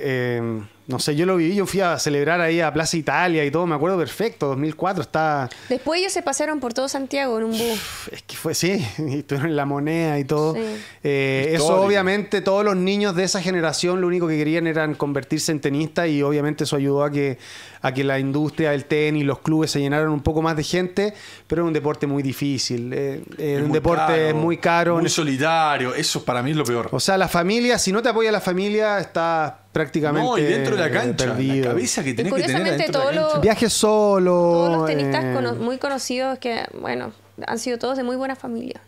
eh, no sé, yo lo viví, yo fui a celebrar ahí a Plaza Italia y todo, me acuerdo perfecto, 2004 está... Después ellos se pasaron por todo Santiago en un bus. Es que fue, sí, y estuvieron en la moneda y todo. Eh, eso obviamente todos los niños de esa generación lo único que querían eran convertirse en tenista y obviamente eso ayudó a que a que la industria del tenis, los clubes se llenaron un poco más de gente, pero es un deporte muy difícil, eh, eh, un deporte muy caro. Muy solidario, eso para mí es lo peor. O sea, la familia, si no te apoya la familia, estás prácticamente no, y dentro de la cancha, la cabeza que tenés que tener todos los, Viajes solo. Todos los tenistas eh. muy conocidos que, bueno, han sido todos de muy buena familia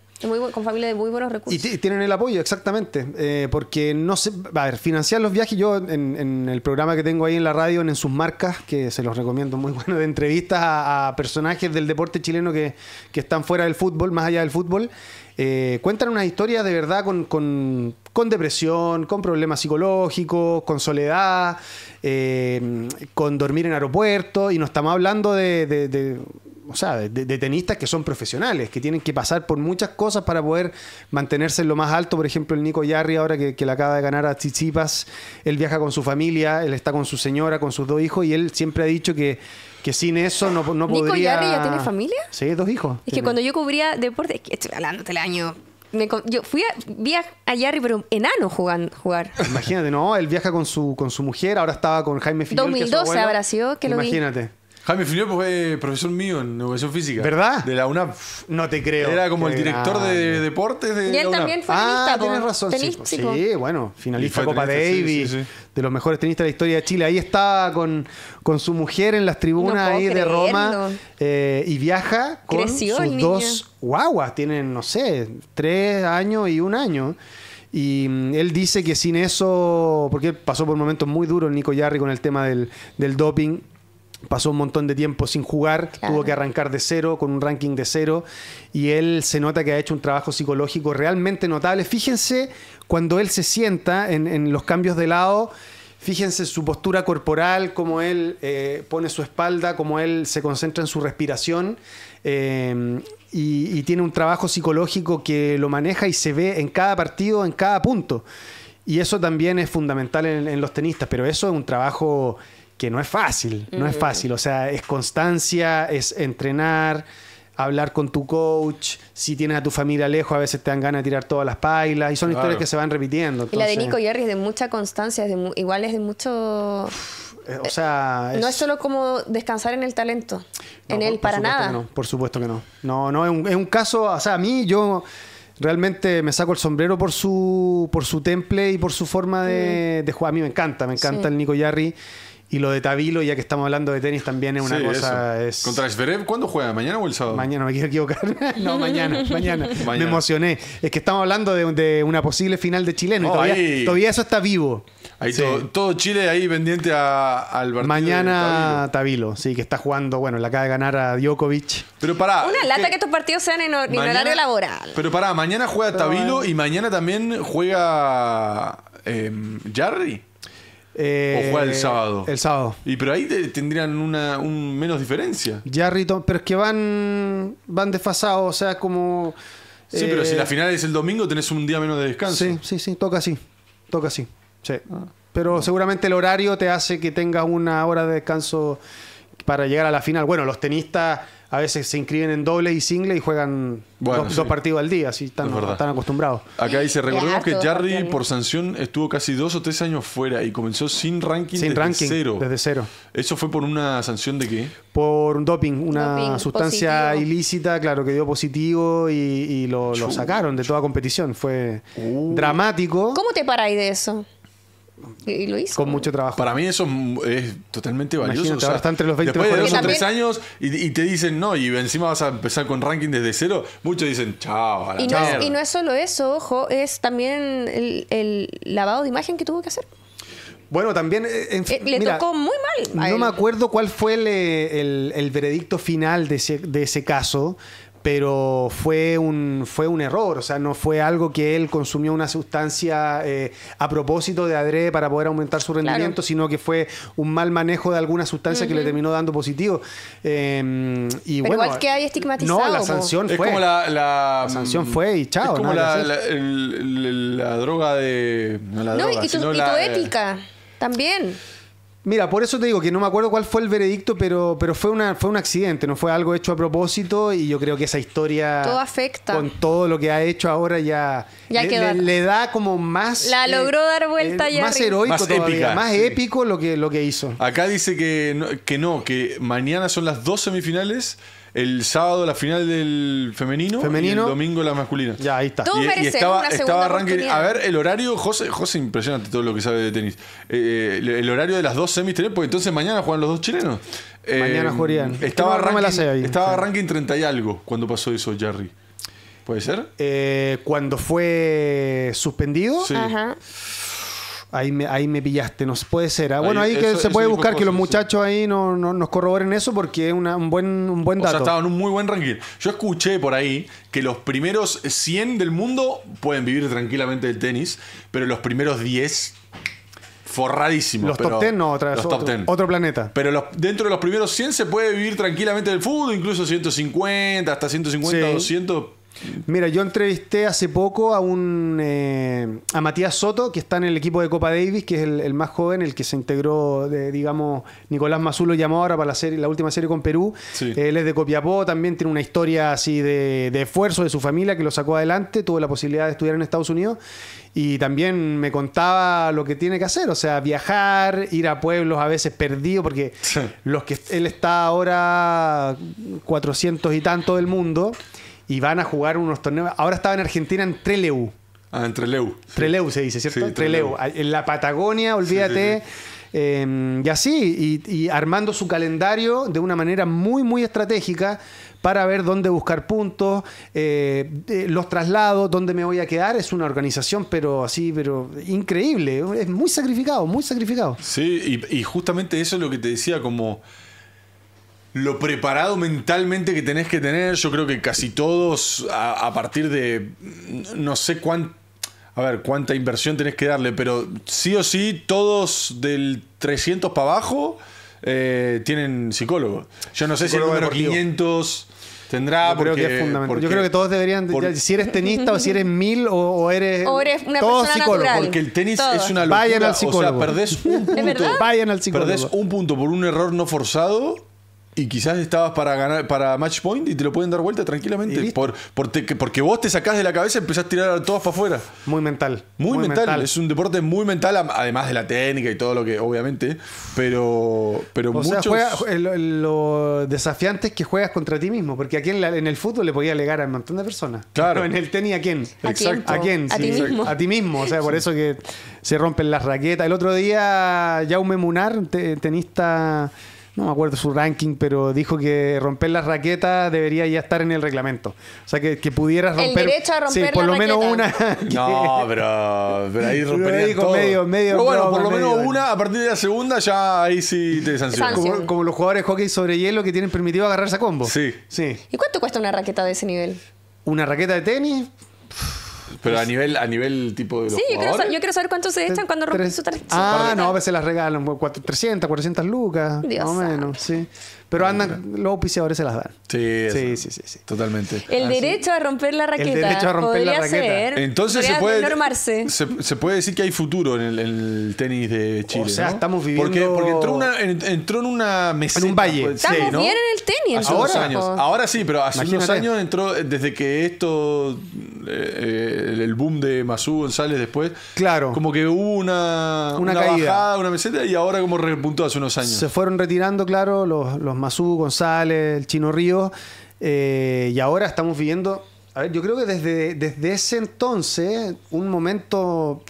con familia de muy buenos recursos. Y tienen el apoyo, exactamente. Eh, porque no sé, a ver, financiar los viajes, yo en, el programa que tengo ahí en la radio, en, sus marcas, que se los recomiendo muy bueno, de entrevistas a, personajes del deporte chileno que, están fuera del fútbol, más allá del fútbol, eh, cuentan unas historias de verdad con, depresión, con problemas psicológicos, con soledad, eh, con dormir en aeropuerto y nos estamos hablando de o sea, de, tenistas que son profesionales, que tienen que pasar por muchas cosas para poder mantenerse en lo más alto. Por ejemplo, el Nico Yarri, ahora que, le acaba de ganar a Chichipas, él viaja con su familia, él está con su señora, con sus dos hijos, y él siempre ha dicho que, que sin eso no, no podría... ¿Nico Yarri ya tiene familia? Sí, dos hijos. Es que cuando yo cubría deporte, estoy hablando el año yo fui a, Yarri, a, pero enano jugando, jugar. Imagínate, no, él viaja con su, con su mujer, ahora estaba con Jaime Figueroa. 2012 que es que Imagínate. Jaime Filipe fue profesor mío en educación física. ¿Verdad? De la UNAP. No te creo. Era como el director de, deportes de. Y él también fue Ah, tienes razón. Tenístico. Sí, bueno, finalista Copa Davis, de los mejores tenistas de la historia de Chile. Ahí está con, su mujer en las tribunas ahí de Roma eh, y viaja con sus dos guaguas. Tienen, no sé, tres años y un año. Y mm, él dice que sin eso, porque pasó por momentos muy duros Nico Yarri con el tema del, del doping, pasó un montón de tiempo sin jugar, tuvo que arrancar de cero, con un ranking de cero, y él se nota que ha hecho un trabajo psicológico realmente notable. Fíjense cuando él se sienta en, los cambios de lado, fíjense su postura corporal, cómo él eh, pone su espalda, cómo él se concentra en su respiración. Eh, y, tiene un trabajo psicológico que lo maneja y se ve en cada partido, en cada punto. Y eso también es fundamental en, los tenistas, pero eso es un trabajo que no es fácil, no es mm. fácil. O sea, es constancia, es entrenar, hablar con tu coach. Si tienes a tu familia lejos, a veces te dan ganas de tirar todas las pailas. Y son historias que se van repitiendo. Y la de Nico Jerry es de mucha constancia, es de igual es de mucho. Eh, o sea, no es solo como descansar en el talento, en él para nada. No, por supuesto que no. No, no, es un, es un caso, o sea, a mí yo realmente me saco el sombrero por su por su temple y por su forma de, mm. jugar. A mí me encanta, me encanta el Nico Yarri. Y lo de Tabilo, ya que estamos hablando de tenis, también es una cosa. ¿Contra Zverev cuándo juega? ¿Mañana o el sábado? Mañana, me quiero equivocar. no, mañana, mañana, Me emocioné. Es que estamos hablando de, una posible final de chileno. Oh, todavía, eso está vivo. todo, Chile ahí pendiente a, al partido Mañana Tabilo. sí, que está jugando, bueno, le acaba de ganar a Djokovic. Pero para Una lata que, estos partidos sean en, horario laboral. Pero para, mañana juega Tabilo y mañana también juega. Eh, Jarry o juega el eh, sábado. El sábado. Y pero ahí tendrían una un menos diferencia. rito pero es que van, van desfasados, o sea, como... Sí, pero si eh, la final es el domingo, tenés un día menos de descanso. Sí, sí, sí, toca así. Toca así. Pero seguramente el horario te hace que tengas una hora de descanso para llegar a la final. Bueno, los tenistas a veces se inscriben en doble y single y juegan dos, partidos al día, así están, acostumbrados. Acá dice, recordemos que Jarry por sanción estuvo casi dos o tres años fuera y comenzó sin ranking, sin desde, ranking cero. desde cero. ¿Eso fue por una sanción de qué? Por un doping, una sustancia ilícita, claro, que dio positivo y, lo, sacaron de toda competición. Fue uh. dramático. ¿Cómo te paráis de eso? Y lo hizo. Con mucho trabajo. Para mí eso es totalmente valioso. entre los 20 después de dos o años y, te dicen no, y encima vas a empezar con ranking desde cero, muchos dicen chao. y, no es, y, solo eso, ojo, es también el, lavado de imagen que tuvo que hacer. Bueno, también. Eh, eh, le tocó muy mal. No me acuerdo cuál fue el, veredicto final de ese, de ese caso, pero fue un, fue un error, o sea, no fue algo que él consumió una sustancia eh, a propósito de adrede para poder aumentar su rendimiento, sino que fue un mal manejo de alguna sustancia que le terminó dando positivo. Em, igual que hay estigmatizado. No, la sanción fue. la, sanción mm, fue y chao. como la, droga de... No, y tu, y tu ética también. Mira, por eso te digo que no me acuerdo cuál fue el veredicto, pero, pero fue, una, fue un accidente, no fue algo hecho a propósito y yo creo que esa historia... Todo afecta. Con todo lo que ha hecho ahora ya... ya le, Le, da como más... La eh, logró dar vuelta eh, ya. Más heroico más todavía, más épico lo que, lo que hizo. Acá dice que que no, que mañana son las dos semifinales el sábado la final del femenino, y el domingo la masculina. Ya, ahí está. y, estaba, estaba ranking. A ver, el horario, José, José, impresionante todo lo que sabe de tenis. Eh, el, horario de las dos semis porque entonces mañana juegan los dos chilenos. Eh, mañana jugarían. Estaba, ranking, la estaba 30 y algo cuando pasó eso, Jerry. ¿Puede ser? Eh, cuando fue suspendido. Sí. Ajá. Ahí me, pillaste, no puede ser. ¿ah? Bueno, ahí, que se puede buscar que los muchachos ahí no, nos corroboren eso porque es un, buen, un buen dato. O sea, estaba en un muy buen ranking. Yo escuché por ahí que los primeros 100 del mundo pueden vivir tranquilamente del tenis, pero los primeros 10 forradísimos. Los top 10 no, otra vez. Los top Otro, otro, planeta. Pero dentro de los primeros 100 se puede vivir tranquilamente del fútbol, incluso 150, hasta 150, 200 Mira, yo entrevisté hace poco a un eh, a Matías Soto, que está en el equipo de Copa Davis, que es el, más joven, el que se integró, de, digamos, Nicolás Mazul lo llamó ahora para la, la última serie con Perú. Él es de Copiapó, también tiene una historia así de, esfuerzo de su familia que lo sacó adelante, tuvo la posibilidad de estudiar en Estados Unidos y también me contaba lo que tiene que hacer, o sea, viajar, ir a pueblos a veces perdidos, porque los que él está ahora 400 y tanto del mundo y van a jugar unos torneos. Ahora estaba en Argentina en Treleu. Ah, en Treleu. Treleu se dice, ¿cierto? Sí, Treleu. En la Patagonia, olvídate. Em, y así, y, armando su calendario de una manera muy, muy estratégica para ver dónde buscar puntos, eh, eh, los traslados, dónde me voy a quedar. Es una organización, pero así, pero increíble. Es muy sacrificado, muy sacrificado. Sí, y justamente eso es lo que te decía, como lo preparado mentalmente que tenés que tener. Yo creo que casi todos, a, partir de no sé cuánta inversión tenés que darle, pero sí o sí, todos del 300 para abajo eh, tienen psicólogo. Yo no sé si el número 500 tendrá. Yo creo que es fundamental. Yo creo que todos deberían. si eres tenista o si eres mil o, eres. O eres una todos psicólogos. Porque el tenis es una locura. Vayan al psicólogo. O sea, perdés un punto. Vayan al psicólogo. Perdés un punto por un error no forzado y quizás estabas para ganar para match point y te lo pueden dar vuelta tranquilamente. Por, porque vos te sacás de la cabeza y empezás a tirar a para afuera. Muy mental. Muy, mental. Es un deporte muy mental, además de la técnica y todo lo que, obviamente. Pero, pero muchos... lo, desafiante es que juegas contra ti mismo. Porque aquí en, el fútbol le podías alegar a un montón de personas. Claro. Pero en el tenis, ¿a quién? Exacto. ¿A quién? A, ti mismo. A ti mismo. O sea, por eso que se rompen las raquetas. El otro día, Jaume Munar, tenista no me acuerdo su ranking, pero dijo que romper las raquetas debería ya estar en el reglamento. O sea, que, pudieras romper. El derecho a romper sí, por lo menos una. no, pero, ahí rompería todo. Medio, medio pero bueno, por lo menos una, a partir de la segunda ya ahí sí te sancionan. Como, los jugadores de hockey sobre hielo que tienen permitido agarrarse a combo. Sí. sí. ¿Y cuánto cuesta una raqueta de ese nivel? ¿Una raqueta de tenis? Pero a pues, nivel, a nivel tipo de. Los sí, yo quiero, saber, cuántos cuánto se echan cuando rompen su tarjeta. Ah, no, a veces las regalan 300, 400 lucas. Dios más o menos, sí. Pero andan, los piseadores se las dan. Sí, sí, sí, sí, Totalmente. El derecho a romper la raqueta. El derecho a romper la raqueta. Entonces se puede, se, puede decir que hay futuro en el, tenis de Chile. O sea, estamos viviendo. Porque, entró, en una meseta. En un valle. Estamos bien en el tenis. Hace unos años. Ahora sí, pero hace unos años entró, eh, desde que esto, eh, el boom de Masú González después. Claro. Como que hubo una, una, bajada, una meseta y ahora como repuntó hace unos años. Se fueron retirando, claro, los Masú, González, el Chino Río eh, y ahora estamos viviendo, a ver, yo creo que desde, desde ese entonces, un momento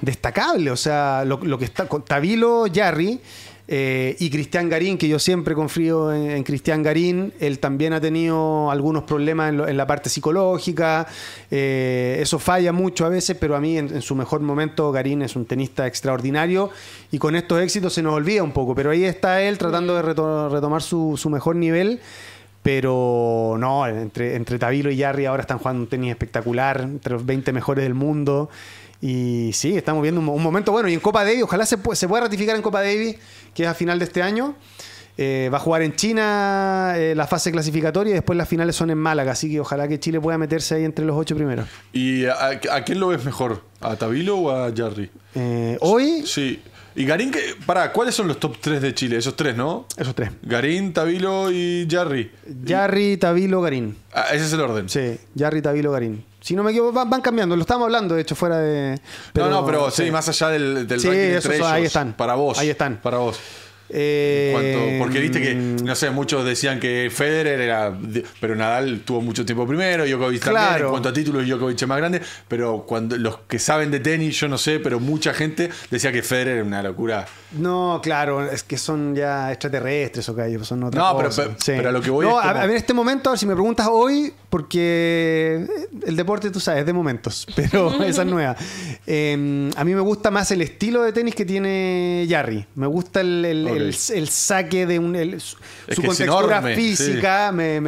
destacable, o sea, lo, que está con Tabilo Yarri eh, y Cristian Garín, que yo siempre confío en, Cristian Garín, él también ha tenido algunos problemas en, la parte psicológica, eh, eso falla mucho a veces, pero a mí en, su mejor momento Garín es un tenista extraordinario y con estos éxitos se nos olvida un poco, pero ahí está él tratando de retomar su, mejor nivel. Pero no, entre, entre Tabilo y Yarri ahora están jugando un tenis espectacular, entre los 20 mejores del mundo. Y sí, estamos viendo un, momento bueno. Y en Copa Davis, ojalá se, se pueda ratificar en Copa Davis, que es a final de este año. Eh, va a jugar en China eh, la fase clasificatoria y después las finales son en Málaga, así que ojalá que Chile pueda meterse ahí entre los ocho primeros. ¿Y a, quién lo ves mejor? ¿A Tabilo o a Jarry? Eh, hoy. Sí. ¿Y Garín? Que, para, ¿cuáles son los top tres de Chile? Esos tres, ¿no? Esos tres. Garín, Tabilo y Jarry. Jarry, Tabilo, Garín. Ah, ese es el orden. Sí, Jarry, Tabilo, Garín. Si no me equivoco, van, cambiando. Lo estábamos hablando, de hecho, fuera de. no, no, pero sí, más allá del, del sí, ranking Ahí están. Para vos. Ahí están. Para vos. Eh, porque viste que, mm. no sé, muchos decían que Federer era. Pero Nadal tuvo mucho tiempo primero, Djokovic también. En cuanto a títulos, Djokovic es más grande. Pero cuando los que saben de tenis, yo no sé, pero mucha gente decía que Federer era una locura. No, claro, es que son ya extraterrestres o okay, que son otra No, Pero, a lo que a, ver, en este momento, si me preguntas hoy, porque el deporte, tú sabes, es de momentos, pero esa es nueva. Em, a mí me gusta más el estilo de tenis que tiene Jarry. Me gusta el el, saque de un. su contextura física me,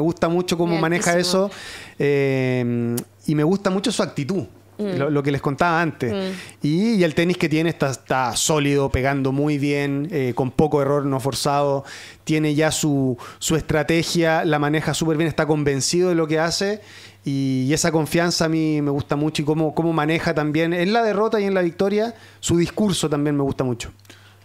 gusta mucho cómo maneja eso. Eh, y me gusta mucho su actitud. Mm. Lo, que les contaba antes. Mm. Y, el tenis que tiene está, está sólido, pegando muy bien, eh, con poco error no forzado. Tiene ya su, su estrategia, la maneja súper bien, está convencido de lo que hace. Y, esa confianza a mí me gusta mucho y cómo, cómo maneja también en la derrota y en la victoria. Su discurso también me gusta mucho.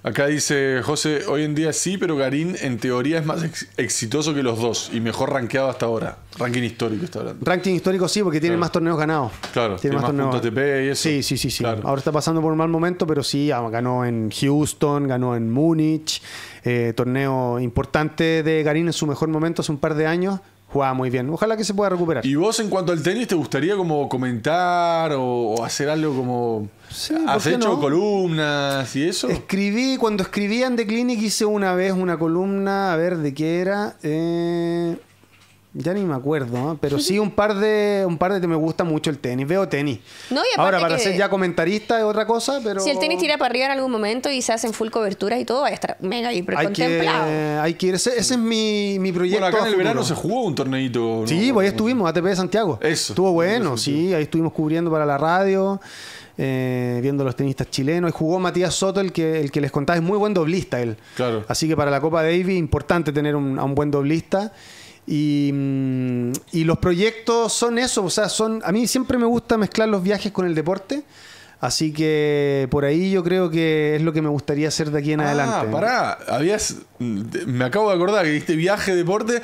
Acá dice José, hoy en día sí, pero Garín en teoría es más exitoso que los dos y mejor rankeado hasta ahora. Ranking histórico está hablando. Ranking histórico sí, porque tiene más torneos ganados. Claro, tiene, más, torneos. TP y eso. Sí, sí, sí, sí. Ahora está pasando por un mal momento, pero sí, ah, ganó en Houston, ganó en Múnich. Eh, torneo importante de Garín en su mejor momento hace un par de años jugaba muy bien. Ojalá que se pueda recuperar. ¿Y vos en cuanto al tenis te gustaría como comentar o, hacer algo como... ¿Has hecho columnas y eso? Escribí, cuando escribían de Clinic hice una vez una columna, a ver de qué era. Eh, ya ni me acuerdo, ¿eh? pero sí un par de un par de me gusta mucho el tenis. Veo tenis. No, Ahora para ser ya comentarista es otra cosa, pero si el tenis tira para arriba en algún momento y se hacen full coberturas y todo, va a estar mega y hay Que, hay que Ese es mi, mi proyecto. Bueno, acá en el verano se jugó un torneito. Sí, pues ahí estuvimos ATP de Santiago. Estuvo bueno, sí, ahí estuvimos cubriendo para la radio. Eh, viendo los tenistas chilenos. Y jugó Matías Soto, el que, el que les contaba, es muy buen doblista él. Claro. Así que para la Copa Davis, importante tener un, a un buen doblista. Mm, y, los proyectos son eso, o sea, son, a mí siempre me gusta mezclar los viajes con el deporte. Así que por ahí yo creo que es lo que me gustaría hacer de aquí en ah, adelante. Ah, pará, habías. Mm, me acabo de acordar que este viaje, deporte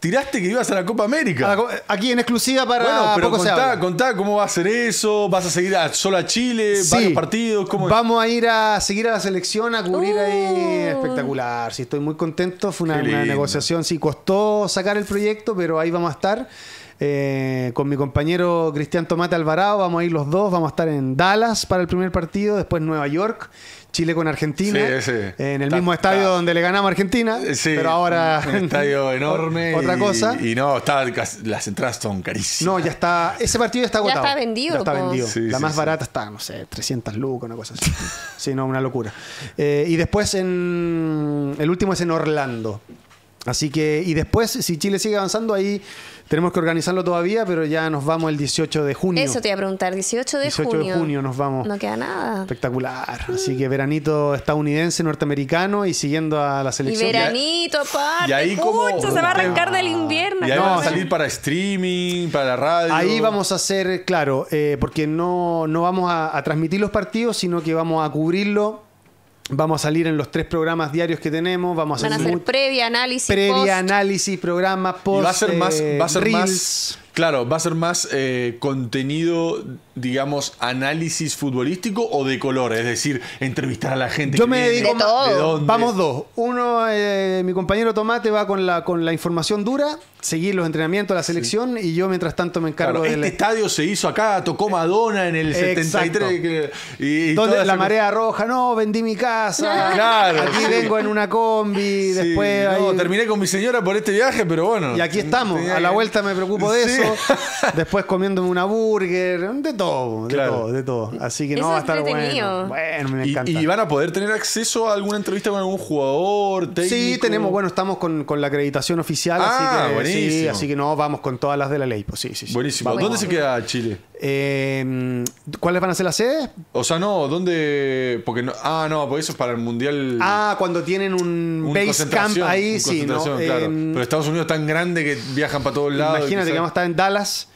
tiraste que ibas a la Copa América. aquí en exclusiva para. Bueno, pero contá, contá, cómo va a ser eso. ¿Vas a seguir solo a Chile? ¿Varios partidos? Vamos a ir a seguir a la selección a cubrir ahí. Oh. Espectacular. Sí, estoy muy contento. Fue una negociación. Sí, costó sacar el proyecto, pero ahí vamos a estar. Eh, con mi compañero Cristian Tomate Alvarado, vamos a ir los dos, vamos a estar en Dallas para el primer partido, después Nueva York, Chile con Argentina, en el mismo estadio donde le ganamos a Argentina, eh, pero ahora... Un, estadio enorme. otra cosa. Y no, las entradas son carísimas. No, ya está, ese partido ya está agotado. Ya está vendido. está La más barata está, no sé, 300 lucas, una cosa así. sí, no, una locura. Eh, y después en... El último es en Orlando. Así que, y después, si Chile sigue avanzando, ahí tenemos que organizarlo todavía, pero ya nos vamos el 18 de junio. Eso te iba a preguntar, 18 de junio. 18 de junio nos vamos. No queda nada. Espectacular. Mm. Así que veranito estadounidense, norteamericano y siguiendo a la selección. Y veranito, aparte. Y ahí se va a arrancar del invierno. Y ahí vamos a salir para streaming, para la radio. Ahí vamos a hacer, claro, eh, porque no, no vamos a transmitir los partidos, sino que vamos a cubrirlo Vamos a salir en los tres programas diarios que tenemos. Vamos a Van a hacer previa, análisis, previa, análisis, programa, post. Eh, va a ser más, va a ser más Claro, va a ser más eh, contenido, digamos, análisis futbolístico o de color, es decir, entrevistar a la gente. Yo me dedico de dónde? Vamos dos. Uno, eh, mi compañero Tomate va con la, con la información dura, seguir los entrenamientos, la selección, y yo mientras tanto me encargo del... de... Este estadio se hizo acá, tocó Madonna en el 73. Y, Donde la marea roja, no, vendí mi casa. Aquí vengo en una combi, después... No, terminé con mi señora por este viaje, pero bueno. Y aquí estamos, a la vuelta me preocupo de eso. después comiéndome una burger, de todo, de todo, Así que no va a estar bueno. bueno. me encanta. ¿Y, van a poder tener acceso a alguna entrevista con algún jugador? Sí, tenemos, bueno, estamos con, la acreditación oficial, ah, así, que, así que no, vamos con todas las de la ley. Pues sí, sí, Buenísimo. ¿Dónde se queda Chile? Em, ¿Cuáles van a ser las sedes? O sea, no, ¿dónde? Porque no, ah, no, pues eso es para el Mundial. Ah, cuando tienen un, base camp ahí, sí. Em, Pero Estados Unidos es tan grande que viajan para todos lados. Imagínate que vamos a estar Dallas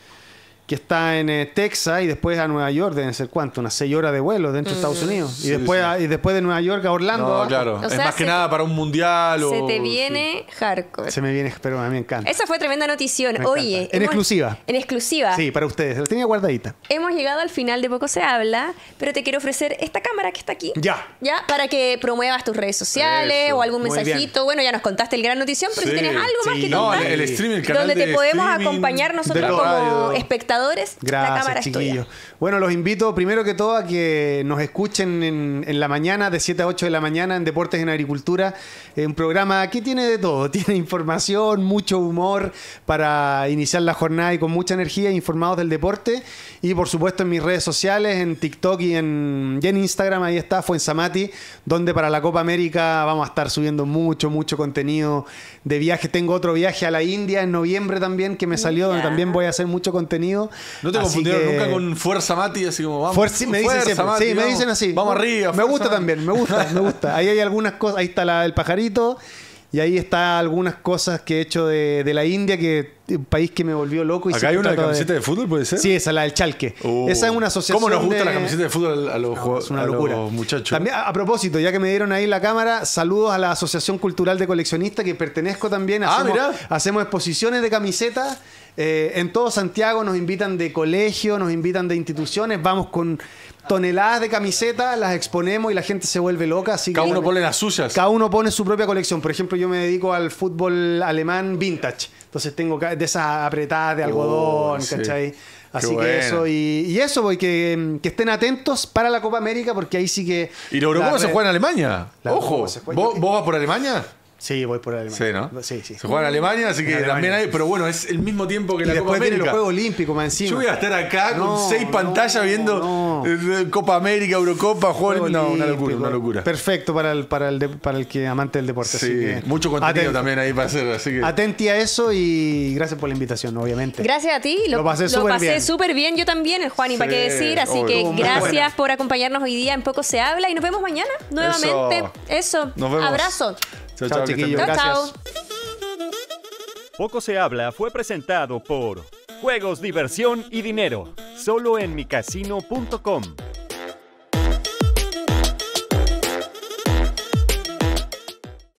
que está en eh, Texas y después a Nueva York, deben ser cuánto, unas seis horas de vuelo dentro de Estados mm. Unidos. y, después después de Nueva York a Orlando. No, claro. es más que nada para un mundial. Se te viene hardcore. Se me viene, pero a mí me encanta. Esa fue tremenda notición. Oye. en exclusiva. En exclusiva. Sí, para ustedes. La tenía guardadita. Hemos llegado al final de Poco se habla, pero te quiero ofrecer esta cámara que está aquí. Ya. Ya, para que promuevas tus redes sociales o algún mensajito. Bueno, ya nos contaste el gran notición, pero si tienes algo más que contar. No, el, streaming, el canal Donde te podemos acompañar nosotros como espectadores Gracias, chiquillos. Bueno, los invito primero que todo a que nos escuchen en, la mañana, de 7 a 8 de la mañana, en Deportes en Agricultura, eh, un programa que tiene de todo. Tiene información, mucho humor para iniciar la jornada y con mucha energía, informados del deporte. Y por supuesto en mis redes sociales, en TikTok y en, Instagram, ahí está Fuenzamati, donde para la Copa América vamos a estar subiendo mucho, mucho contenido de viaje. Tengo otro viaje a la India en noviembre también que me salió, donde también voy a hacer mucho contenido. ¿No te confundieron nunca con Fuerza Mati? Así como, vamos. Fuerza, sí, me dicen sí, me dicen así. Vamos arriba. Me gusta también, me gusta, me gusta. Ahí hay algunas cosas, ahí está la, el pajarito. Y ahí está algunas cosas que he hecho de, la India, que un país que me volvió loco. Y Acá hay una camiseta de... fútbol, puede ser. Sí, esa, la del Chalque. Uh. Esa es una asociación. ¿Cómo nos gusta la camiseta de fútbol a los, jugadores. es una locura. muchachos? a, propósito, ya que me dieron ahí la cámara, saludos a la Asociación Cultural de Coleccionistas, que pertenezco también. Ah, hacemos, hacemos exposiciones de camisetas eh, en todo Santiago nos invitan de colegio, nos invitan de instituciones, vamos con toneladas de camisetas, las exponemos y la gente se vuelve loca. Así cada uno pone las suyas. Cada uno pone su propia colección. Por ejemplo, yo me dedico al fútbol alemán vintage. Entonces tengo de esas apretadas de oh, algodón, ¿cachai? Así que eso, y, eso, voy que, estén atentos para la Copa América, porque ahí sí que. ¿Y la Eurocopa se juega en Alemania? Ojo, ¿Vos vas por Alemania? Sí, voy por Alemania. Sí, ¿no? Sí, sí. Se juega en Alemania, así que también hay, pero bueno, es el mismo tiempo que la Copa América. Viene los Juegos Olímpicos más encima. Yo voy a estar acá con seis pantallas viendo eh, eh, Copa América, Eurocopa, Juan. No, una locura, una locura. Perfecto para el, para el, para el que amante del deporte. Sí, mucho contenido también ahí para hacer. Así que... Atenti a eso y gracias por la invitación, obviamente. Gracias a ti, lo, pasé súper bien. súper bien. Yo también, Juan, y para qué decir. Así que gracias por acompañarnos hoy día en Poco Se Habla y nos vemos mañana nuevamente. Eso. Nos vemos. Abrazo. Chao, chao, chiquillos. Poco se habla fue presentado por Juegos, Diversión y Dinero, solo en micasino.com.